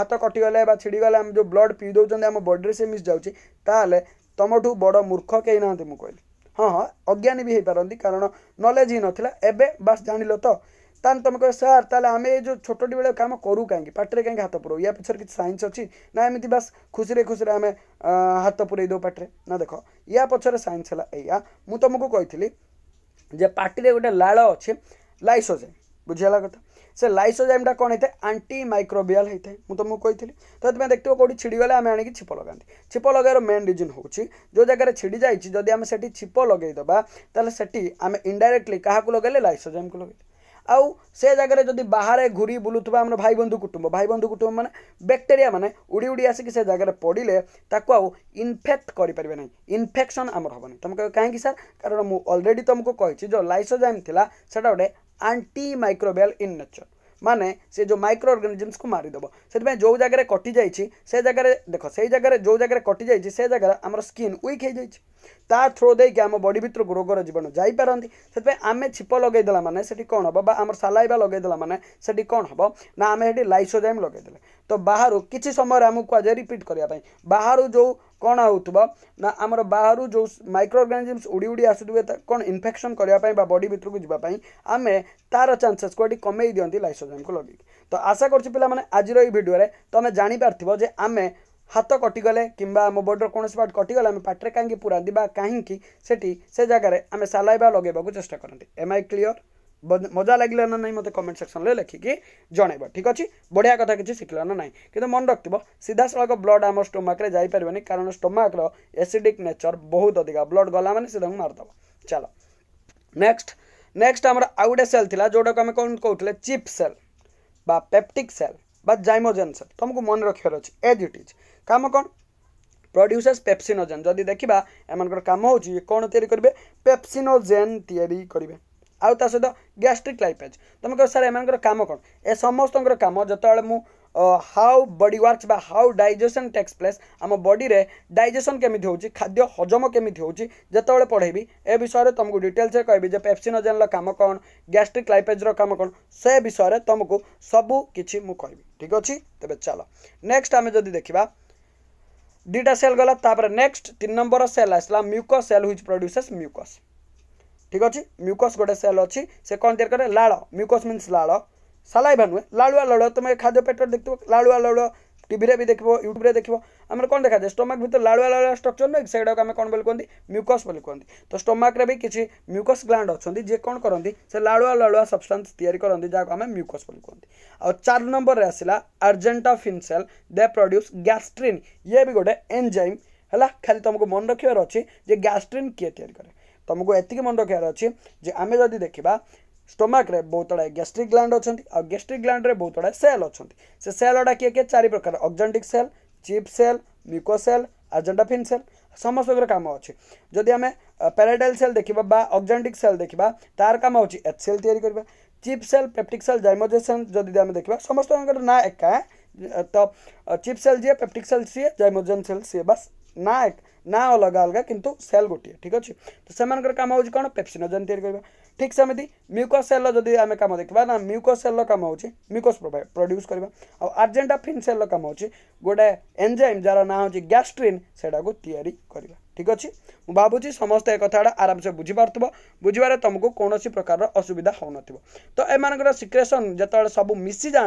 ହାତ କଟିଗଲେ ବା ଛିଡ଼ିଗଲେ ଆମେ ଯେଉଁ ବ୍ଲଡ଼୍ ପିଇ ଦେଉଛନ୍ତି ଆମ ବଡ଼ିରେ ସେ ମିଶିଯାଉଛି ତାହେଲେ ତୁମଠୁ ବଡ଼ ମୂର୍ଖ କେହି ନାହାନ୍ତି ମୁଁ କହିଲି ହଁ ହଁ ଅଜ୍ଞାନୀ ବି ହେଇପାରନ୍ତି କାରଣ ନଲେଜ୍ ହିଁ ନଥିଲା ଏବେ ବାସ୍ ଜାଣିଲ ତ ତାହେଲେ ତୁମେ କହିବ ସାର୍ ତାହେଲେ ଆମେ ଏ ଯେଉଁ ଛୋଟଟି ବେଳେ କାମ କରୁ କାହିଁକି ପାଟିରେ କାହିଁକି ହାତ ପୁରାଉ ୟା ପିଛରେ କିଛି ସାଇନ୍ସ ଅଛି ନା ଏମିତି ବାସ୍ ଖୁସିରେ ଖୁସିରେ ଆମେ ହାତ ପୁରାଇ ଦେଉ ପାଟିରେ ନା ଦେଖ ୟା ପଛରେ ସାଇନ୍ସ ହେଲା ଏଇଆ ମୁଁ ତୁମକୁ କହିଥିଲି ଯେ ପାଟିରେ ଗୋଟେ ଲାଳ ଅଛି ଲାଇସୋଜାଇମ୍ ବୁଝିଗଲା କଥା ସେ ଲାଇସୋଜାଇମ୍ଟା କ'ଣ ହେଇଥାଏ ଆଣ୍ଟି ମାଇକ୍ରୋବିଆଲ୍ ହେଇଥାଏ ମୁଁ ତୁମକୁ କହିଥିଲି ତ ସେଥିପାଇଁ ଦେଖିବ କେଉଁଠି ଛିଡ଼ିଗଲେ ଆମେ ଆଣିକି ଛିପ ଲଗାନ୍ତି ଛିପ ଲଗାଇବାର ମେନ୍ ରିଜନ୍ ହେଉଛି ଯେଉଁ ଜାଗାରେ ଛିଡ଼ି ଯାଇଛି ଯଦି ଆମେ ସେଠି ଛିପ ଲଗାଇଦେବା ତାହେଲେ ସେଠି ଆମେ ଇଣ୍ଡାଇରେକ୍ଟଲି କାହାକୁ ଲଗାଇଲେ ଲାଇସୋଜାଇମ୍କୁ ଲଗାଇଲେ ଆଉ ସେ ଜାଗାରେ ଯଦି ବାହାରେ ଘୁରି ବୁଲୁଥିବା ଆମର ଭାଇ ବନ୍ଧୁ କୁଟୁମ୍ବ ଭାଇ ବନ୍ଧୁ କୁଟୁମ୍ବ ମାନେ ବ୍ୟାକ୍ଟେରିଆ ମାନେ ଉଡ଼ି ଉଡ଼ି ଆସିକି ସେ ଜାଗାରେ ପଡ଼ିଲେ ତାକୁ ଆଉ ଇନଫେକ୍ଟ କରିପାରିବେ ନାହିଁ ଇନଫେକ୍ସନ୍ ଆମର ହେବନି ତୁମେ କହିବ କାହିଁକି ସାର୍ କାରଣ ମୁଁ ଅଲରେଡ଼ି ତୁମକୁ କହିଛି ଯେଉଁ ଲାଇସୋଜାଇମ୍ ଥିଲା ସେଇଟା ଗୋଟେ ଆଣ୍ଟି ମାଇକ୍ରୋବିଆଲ୍ ଇନ୍ ନେଚର୍ ମାନେ ସେ ଯେଉଁ মাইক্রো অর্গানিজমসকে মারিদেব সেই যে জায়গায় কটি যাই সে জায়গায় দেখ সেই জায়গায় যে জায়গায় কটি যাই সে জায়গায় আমার স্কিন ତା ଥ୍ରୋ ଦେଇକି ଆମ ବଡ଼ି ଭିତରକୁ ରୋଗର ଜୀବାଣୁ ଯାଇପାରନ୍ତି ସେଥିପାଇଁ ଆମେ ଛିପ ଲଗାଇଦେଲା ମାନେ ସେଠି କ'ଣ ହେବ ବା ଆମର ସାଲାଇବା ଲଗାଇଦେଲା ମାନେ ସେଠି କ'ଣ ହେବ ନା ଆମେ ସେଠି ଲାଇସୋଜାଇମ୍ ଲଗାଇଦେଲେ ତ ବାହାରୁ କିଛି ସମୟରେ ଆମକୁ କୁହାଯାଏ ରିପିଟ୍ କରିବା ପାଇଁ ବାହାରୁ ଯେଉଁ କ'ଣ ହେଉଥିବ ନା ଆମର ବାହାରୁ ଯେଉଁ ମାଇକ୍ରୋ ଅର୍ଗାନିଜିମ୍ସ ଉଡ଼ି ଉଡ଼ି ଆସୁଥିବେ କ'ଣ ଇନଫେକ୍ସନ୍ କରିବା ପାଇଁ ବା ବଡ଼ି ଭିତରକୁ ଯିବା ପାଇଁ ଆମେ ତା'ର ଚାନ୍ସେସ୍କୁ ଏଠି କମେଇ ଦିଅନ୍ତି ଲାଇସୋଜାଇମ୍କୁ ଲଗେଇକି ତ ଆଶା କରୁଛି ପିଲାମାନେ ଆଜିର ଏଇ ଭିଡ଼ିଓରେ ତୁମେ ଜାଣିପାରିଥିବ ଯେ ଆମେ ହାତ କଟିଗଲେ କିମ୍ବା ଆମ ବଡ଼ିର କୌଣସି ପାର୍ଟ କଟିଗଲେ ଆମେ ପାଟିରେ କାହିଁକି ପୁରାନ୍ଦିବା କାହିଁକି ସେଠି ସେ ଜାଗାରେ ଆମେ ସାଲାଇବା ଲଗେଇବାକୁ ଚେଷ୍ଟା କରନ୍ତି ଏମ୍ ଆଇ କ୍ଲିଅର ମଜା ଲାଗିଲା ନା ନାହିଁ ମୋତେ କମେଣ୍ଟ ସେକ୍ସନରେ ଲେଖିକି ଜଣେଇବ ଠିକ୍ ଅଛି ବଢ଼ିଆ କଥା କିଛି ଶିଖିଲ ନା ନାହିଁ କିନ୍ତୁ ମନେ ରଖିବ ସିଧାସଳଖ ବ୍ଲଡ୍ ଆମ ଷ୍ଟୋମାକରେ ଯାଇପାରିବନି କାରଣ ଷ୍ଟୋମାକର ଏସିଡିକ୍ ନେଚର ବହୁତ ଅଧିକା ବ୍ଲଡ୍ ଗଲା ମାନେ ସେ ତାଙ୍କୁ ମାରିଦେବ ଚାଲ ନେକ୍ସଟ ନେକ୍ସଟ ଆମର ଆଉ ଗୋଟେ ସେଲ୍ ଥିଲା ଯେଉଁଟାକୁ ଆମେ କ'ଣ କହୁଥିଲେ ଚିପ୍ ସେଲ୍ ବା ପେପ୍ଟିକ୍ ସେଲ୍ ବା ଜାଇମୋଜେନ୍ ସେଲ୍ ତୁମକୁ ମନେ ରଖିବାର ଅଛି ଏଜ୍ ଇଟ୍ ଇଜ୍ କାମ କ'ଣ ପ୍ରଡ୍ୟୁସର୍ସ ପେପ୍ସିନୋଜେନ୍ ଯଦି ଦେଖିବା ଏମାନଙ୍କର କାମ ହେଉଛି କ'ଣ ତିଆରି କରିବେ ପେପ୍ସିନୋଜେନ୍ ତିଆରି କରିବେ ଆଉ ତା ସହିତ ଗ୍ୟାଷ୍ଟ୍ରିକ୍ ଲାଇପେଜ୍ ତୁମେ କହିବ ସାର୍ ଏମାନଙ୍କର କାମ କ'ଣ ଏ ସମସ୍ତଙ୍କର କାମ ଯେତେବେଳେ ମୁଁ ହାଉ ବଡି ୱାର୍କସ୍ ବା ହାଉ ଡାଇଜେସନ୍ ଟେକ୍ସ ପ୍ଲେସ୍ ଆମ ବଡିରେ ଡାଇଜେସନ୍ କେମିତି ହେଉଛି ଖାଦ୍ୟ ହଜମ କେମିତି ହେଉଛି ଯେତେବେଳେ ପଢ଼େଇବି ଏ ବିଷୟରେ ତୁମକୁ ଡିଟେଲ୍ସରେ କହିବି ଯେ ପେପ୍ସିନୋଜେନ୍ର କାମ କ'ଣ ଗ୍ୟାଷ୍ଟ୍ରିକ୍ ଲାଇପେଜ୍ର କାମ କ'ଣ ସେ ବିଷୟରେ ତୁମକୁ ସବୁ କିଛି ମୁଁ କହିବି ଠିକ୍ ଅଛି ତେବେ ଚାଲ ନେକ୍ସଟ ଆମେ ଯଦି ଦେଖିବା দুইটা সেল গলা তাপরে নেক্সট তিন নম্বর সেল আসলা মিউকস সেল হুইচ প্রড্ୟୁসেস মিউকস ঠিক আছে মিউকস গোটে সেল অছি সে কোন তৈরি করে লাড় মিউকস মিন্স লাড় সালাইভা নুহে লাড়ুয়া লাড়ুয়া তুমি খাদ্য পেটর দেখতে লাড়ুয়া লাড়ুয়া টিভিরে বি দেখব ইউট্যুবরে দেখব আমার কোণ দেখা যায় স্টোমাক ভিতরে লাড়ুয়া লাড়ুয়া স্ট্রকচর নয় সেগুলো আমি কোণ বলে কুহতি ମ୍ୟୁକସ୍ ବୋଲି କୁହନ୍ତି ତ ଷ୍ଟୋମାକ୍ରେ ବି କିଛି ମ୍ୟୁକସ୍ ଗ୍ଲାଣ୍ଡ ଅଛନ୍ତି ଯିଏ କ'ଣ କରନ୍ତି ସେ ଲାଳୁଆ ଲାଳୁଆ ସବଷ୍ଟାନ୍ସ ତିଆରି କରନ୍ତି ଯାହାକୁ ଆମେ ମ୍ୟୁକସ୍ ବୋଲି କୁହନ୍ତି ଆଉ ଚାରି ନମ୍ବରରେ ଆସିଲା ଆର୍ଜେଣ୍ଟା ଫିନସେଲ୍ ଦେ ପ୍ରଡ୍ୟୁସ୍ ଗ୍ୟାଷ୍ଟ୍ରିନ୍ ଇଏ ବି ଗୋଟେ ଏନ୍ଜାଇମ୍ ହେଲା ଖାଲି ତୁମକୁ ମନେ ରଖିବାର ଅଛି ଯେ ଗ୍ୟାଷ୍ଟ୍ରିନ୍ କିଏ ତିଆରି କରେ ତୁମକୁ ଏତିକି ମନେ ରଖିବାର ଅଛି ଯେ ଆମେ ଯଦି ଦେଖିବା स्टोमाक बहुत गुड़ा गैस्ट्रिक ग्लांड अच्छा और गैस्ट्रिक ग्लांड में बहुत गुड़ा सेल अच्छा से सेल गुड़ा किए किए चार प्रकार oxyntic cell chief cell mucous cell argentaffin cell समस्त काम अच्छे जदि आम पैराडाइल सेल देखा अक्जेटिक सेल देखा तार काम हो एच सेल या chief cell peptic cell zymogen cell जदि आम देखा समस्त ना एका तो चिप सेल जी पेप्टिक सेल सी जैमोजन सेल सी बस ନା ନା ଅଲଗା ଅଲଗା କିନ୍ତୁ ସେଲ୍ ଗୋଟିଏ ଠିକ୍ ଅଛି ତ ସେମାନଙ୍କର କାମ ହେଉଛି କ'ଣ ପେପ୍ସିନୋଜେନ୍ ତିଆରି କରିବା ଠିକ୍ ସେମିତି ମ୍ୟୁକସ୍ ସେଲ୍ର ଯଦି ଆମେ କାମ ଦେଖିବା ନା ମ୍ୟୁକସ୍ ସେଲ୍ର କାମ ହେଉଛି ମ୍ୟୁକସ୍ ପ୍ରଡ୍ୟୁସ୍ କରିବା ଆଉ ଆର୍ଜେଣ୍ଟାଫିନ୍ ସେଲ୍ର କାମ ହେଉଛି ଗୋଟେ ଏନ୍ଜାଇମ୍ ଯାହାର ନାଁ ହେଉଛି ଗ୍ୟାଷ୍ଟ୍ରିନ୍ ସେଇଟାକୁ ତିଆରି କରିବା ठीक ठिक अहिले भाइ समे एउटा आरामसे बुझि पारथ्यो बुझबार तमुकै प्रकार असुविधा हो हुनथ्यो त एमा सिक्रेसन सब समस्त मिसले मिसिजा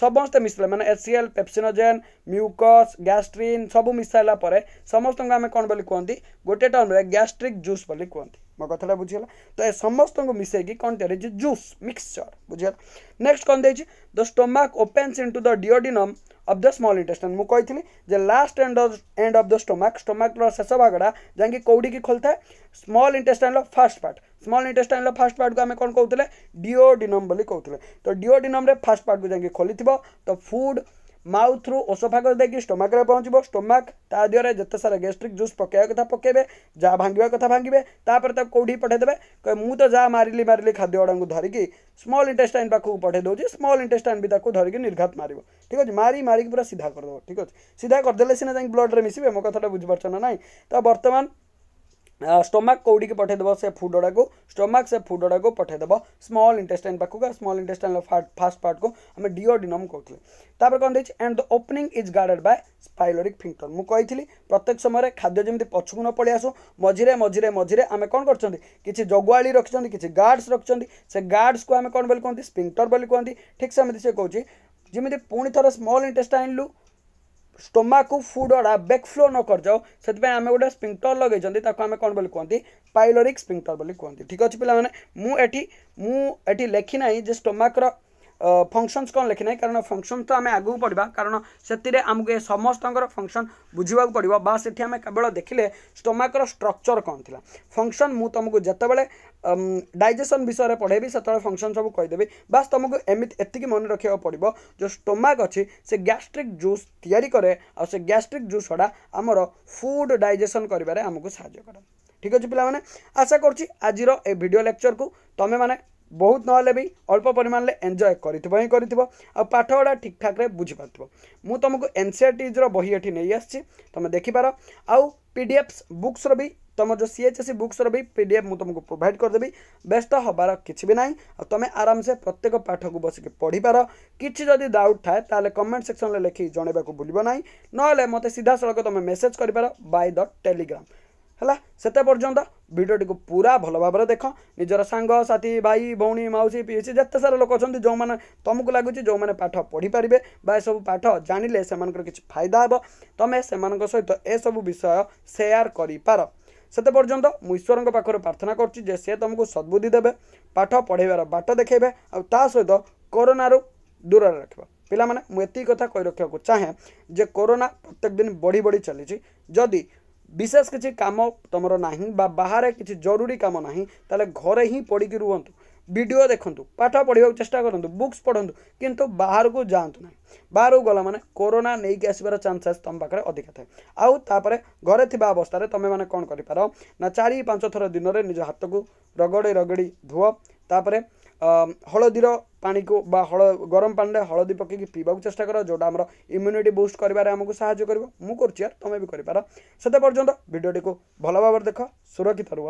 समस्तै सी एल पेप्सिनोजेन म्यूकस सब म्युकस ग्यासट्रिस सबै मिसारापर समस्तै कन्ति गएन गैस्ट्रिक जूस पनि कति म कथा बुझिगला त समस्तु मिसैकि कन्ट्रेजी जूस मिक्सचर बुझिगला नक्स कन् दोमा opens into the duodenum of the small intestine मुझे जे last end end of the stomach stomach शेष भागटा जाए कौटी की खोलता है small intestine first part small intestine first part को आम कौन कहते डिओडिनम कहते तो डिओडिनम फास्ट पार्ट को जाइ खोली थो तो फुड ମାଉଥ୍ରୁ ଓଷଫାଗ ଦେଇକି ଷ୍ଟୋମାକରେ ପହଞ୍ଚିବ ଷ୍ଟୋମାକ ତା ଦେହରେ ଯେତେ ସାରା ଗ୍ୟାଷ୍ଟ୍ରିକ୍ ଜୁସ୍ ପକାଇବା କଥା ପକାଇବେ ଯାହା ଭାଙ୍ଗିବା କଥା ଭାଙ୍ଗିବେ ତାପରେ ତାକୁ କେଉଁଠି ପଠାଇଦେବେ ମୁଁ ତ ଯାହା ମାରିଲି ମାରିଲି ଖାଦ୍ୟଗୁଡ଼ାଙ୍କୁ ଧରିକି ସ୍ମଲ୍ ଇଣ୍ଟେଷ୍ଟାଇନ୍ ପାଖକୁ ପଠାଇ ଦେଉଛି ସ୍ମଲ୍ ଇଣ୍ଟେଷ୍ଟାଇନ୍ ବି ତାକୁ ଧରିକି ନିର୍ଘାତ ମାରିବ ଠିକ୍ ଅଛି ମାରି ମାରିକି ପୁରା ସିଧା କରିଦେବ ଠିକ୍ ଅଛି ସିଧା କରିଦେଲେ ସିନା ଯାଇକି ବ୍ଲଡ଼୍ରେ ମିଶିବେ ମୋ କଥାଟା ବୁଝିପାରୁଛ ନା ନାହିଁ ତ ବର୍ତ୍ତମାନ ଷ୍ଟୋମାକ୍ କେଉଁଠିକି ପଠାଇଦେବ ସେ ଫୁଡ଼ଟାକୁ ଷ୍ଟୋମାକ୍ ସେ ଫୁଡ଼ଟାକୁ ପଠାଇଦେବ ସ୍ମଲ୍ ଇଣ୍ଟେଷ୍ଟାଇନ୍ ପାଖକୁ ଆଉ ସ୍ମଲ୍ ଇଣ୍ଟେଷ୍ଟାଇନ୍ର ଫାଷ୍ଟ ପାର୍ଟକୁ ଆମେ ଡିଓଡିନମ୍ କହୁଥିଲେ ତାପରେ କ'ଣ ଦେଇଛି and the opening is guarded by pyloric sphincter ମୁଁ କହିଥିଲି ପ୍ରତ୍ୟେକ ସମୟରେ ଖାଦ୍ୟ ଯେମିତି ପଛକୁ ନ ପଳେଇ ଆସୁ ମଝିରେ ମଝିରେ ମଝିରେ ଆମେ କ'ଣ କରିଛନ୍ତି କିଛି ଜଗୁଆଳି ରଖିଛନ୍ତି କିଛି ଗାର୍ଡସ୍ ରଖିଛନ୍ତି ସେ ଗାର୍ଡସ୍କୁ ଆମେ କ'ଣ ବୋଲି କୁହନ୍ତି ସ୍ପିଙ୍କଟର୍ ବୋଲି କୁହନ୍ତି ଠିକ୍ ସେମିତି ସେ କହୁଛି ଯେମିତି ପୁଣି ଥରେ ସ୍ମଲ୍ ଇଣ୍ଟେଷ୍ଟାଇନ୍ରୁ ସ୍ଟୋମାକୁ ଫୁଡ଼୍ ଅଡ଼ା ବ୍ୟାକ୍ଫ୍ଲୋ ନ କରିଯାଉ ସେଥିପାଇଁ ଆମେ ଗୋଟେ ସ୍ପ୍ରିଙ୍କ୍ଟର୍ ଲଗେଇଛନ୍ତି ତାକୁ ଆମେ କ'ଣ ବୋଲି କୁହନ୍ତି ପାଇଲୋରିକ୍ ସ୍ପ୍ରିଙ୍କ୍ଟର୍ ବୋଲି କୁହନ୍ତି ଠିକ୍ ଅଛି ପିଲାମାନେ ମୁଁ ଏଠି ମୁଁ ଏଠି ଲେଖି ନାହିଁ ଯେ ଷ୍ଟୋମାକ୍ର ଫଙ୍କସନ୍ସ କ'ଣ ଲେଖି ନାହିଁ କାରଣ ଫଙ୍କସନ୍ ତ ଆମେ ଆଗକୁ ପଢ଼ିବା କାରଣ ସେଥିରେ ଆମକୁ ଏ ସମସ୍ତଙ୍କର ଫଙ୍କସନ୍ ବୁଝିବାକୁ ପଡ଼ିବ ବା ସେଠି ଆମେ କେବଳ ଦେଖିଲେ ଷ୍ଟୋମାକର ଷ୍ଟ୍ରକ୍ଚର କ'ଣ ଥିଲା ଫଙ୍କସନ୍ ମୁଁ ତୁମକୁ ଯେତେବେଳେ ଡାଇଜେସନ୍ ବିଷୟରେ ପଢ଼େଇବି ସେତେବେଳେ ଫଙ୍କସନ୍ ସବୁ କହିଦେବି ବାସ୍ ତୁମକୁ ଏମିତି ଏତିକି ମନେ ରଖିବାକୁ ପଡ଼ିବ ଯେଉଁ ଷ୍ଟୋମାକ୍ ଅଛି ସେ ଗ୍ୟାଷ୍ଟ୍ରିକ୍ ଜୁସ୍ ତିଆରି କରେ ଆଉ ସେ ଗ୍ୟାଷ୍ଟ୍ରିକ୍ ଜୁସ୍ ଗୁଡ଼ା ଆମର ଫୁଡ଼୍ ଡାଇଜେସନ୍ କରିବାରେ ଆମକୁ ସାହାଯ୍ୟ କରେ ଠିକ୍ ଅଛି ପିଲାମାନେ ଆଶା କରୁଛି ଆଜିର ଏ ଭିଡ଼ିଓ ଲେକ୍ଚରକୁ ତୁମେମାନେ बहुत ना भी अल्प परिमाण में एंजय कर पाठगढ़ा ठीक ठाक बुझीपार मु तुमको एन सी आर टीज्र बही ये नहीं आस देखिपार आ पी डी एफ्स बुक्स भी तुम जो C H S C books भी पी डी एफ मुझको प्रोभाइड करदेवि व्यस्त हबार कि भी ना तुम आराम से प्रत्येक पाठ को बसिक पढ़ी पार कि जदि डाउट थाए तो कमेंट सेक्शन में लिखी जनवाक भूलो ना ना मत सीधा सड़क तुम मेसेज कर पार बै द टेलीग्राम है से पर्यटन ଭିଡ଼ିଓଟିକୁ ପୁରା ଭଲ ଭାବରେ ଦେଖ ନିଜର ସାଙ୍ଗସାଥି ଭାଇ ଭଉଣୀ ମାଉସୀ ପିଇସି ଯେତେ ସାରା ଲୋକ ଅଛନ୍ତି ଯେଉଁମାନେ ତୁମକୁ ଲାଗୁଛି ଯେଉଁମାନେ ପାଠ ପଢ଼ିପାରିବେ ବା ଏସବୁ ପାଠ ଜାଣିଲେ ସେମାନଙ୍କର କିଛି ଫାଇଦା ହେବ ତୁମେ ସେମାନଙ୍କ ସହିତ ଏସବୁ ବିଷୟ ସେୟାର କରିପାର ସେତେ ପର୍ଯ୍ୟନ୍ତ ମୁଁ ଈଶ୍ୱରଙ୍କ ପାଖରେ ପ୍ରାର୍ଥନା କରୁଛି ଯେ ସେ ତୁମକୁ ସଦ୍ବୁଦ୍ଧି ଦେବେ ପାଠ ପଢ଼ାଇବାର ବାଟ ଦେଖାଇବେ ଆଉ ତା ସହିତ କରୋନାରୁ ଦୂରରେ ରଖିବ ପିଲାମାନେ ମୁଁ ଏତିକି କଥା କହି ରଖିବାକୁ ଚାହେଁ ଯେ କରୋନା ପ୍ରତ୍ୟେକ ଦିନ ବଢ଼ି ବଢ଼ି ଚାଲିଛି ଯଦି ବିଶେଷ କିଛି କାମ ତୁମର ନାହିଁ ବା ବାହାରେ କିଛି ଜରୁରୀ କାମ ନାହିଁ ତାହେଲେ ଘରେ ହିଁ ପଡ଼ିକି ରୁହନ୍ତୁ ଭିଡ଼ିଓ ଦେଖନ୍ତୁ ପାଠ ପଢ଼ିବାକୁ ଚେଷ୍ଟା କରନ୍ତୁ ବୁକ୍ସ ପଢ଼ନ୍ତୁ କିନ୍ତୁ ବାହାରକୁ ଯାଆନ୍ତୁ ନାହିଁ ବାହାରକୁ ଗଲା ମାନେ କରୋନା ନେଇକି ଆସିବାର ଚାନ୍ସେସ୍ ତୁମ ପାଖରେ ଅଧିକା ଥାଏ ଆଉ ତାପରେ ଘରେ ଥିବା ଅବସ୍ଥାରେ ତୁମେମାନେ କ'ଣ କରିପାର ନା ଚାରି ପାଞ୍ଚ ଥର ଦିନରେ ନିଜ ହାତକୁ ରଗଡ଼ି ରଗଡ଼ି ଧୁଅ ତାପରେ ହଳଦୀର ପାଣିକୁ ବା ହଳ ଗରମ ପାଣିରେ ହଳଦୀ ପକାଇକି ପିଇବାକୁ ଚେଷ୍ଟା କର ଯେଉଁଟା ଆମର ଇମ୍ୟୁନିଟି ବୁଷ୍ଟ କରିବାରେ ଆମକୁ ସାହାଯ୍ୟ କରିବ ମୁଁ କରୁଛି ଆର୍ ତୁମେ ବି କରିପାର ସେତେ ପର୍ଯ୍ୟନ୍ତ ଭିଡ଼ିଓଟିକୁ ଭଲ ଭାବରେ ଦେଖ ସୁରକ୍ଷିତ ରୁହ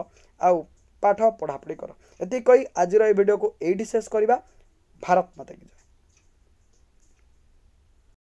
ଆଉ ପାଠ ପଢ଼ାପଢ଼ି କର ଏତିକି କହି ଆଜିର ଏ ଭିଡ଼ିଓକୁ ଏଇଠି ଶେଷ କରିବା ଭାରତ ମାତା କି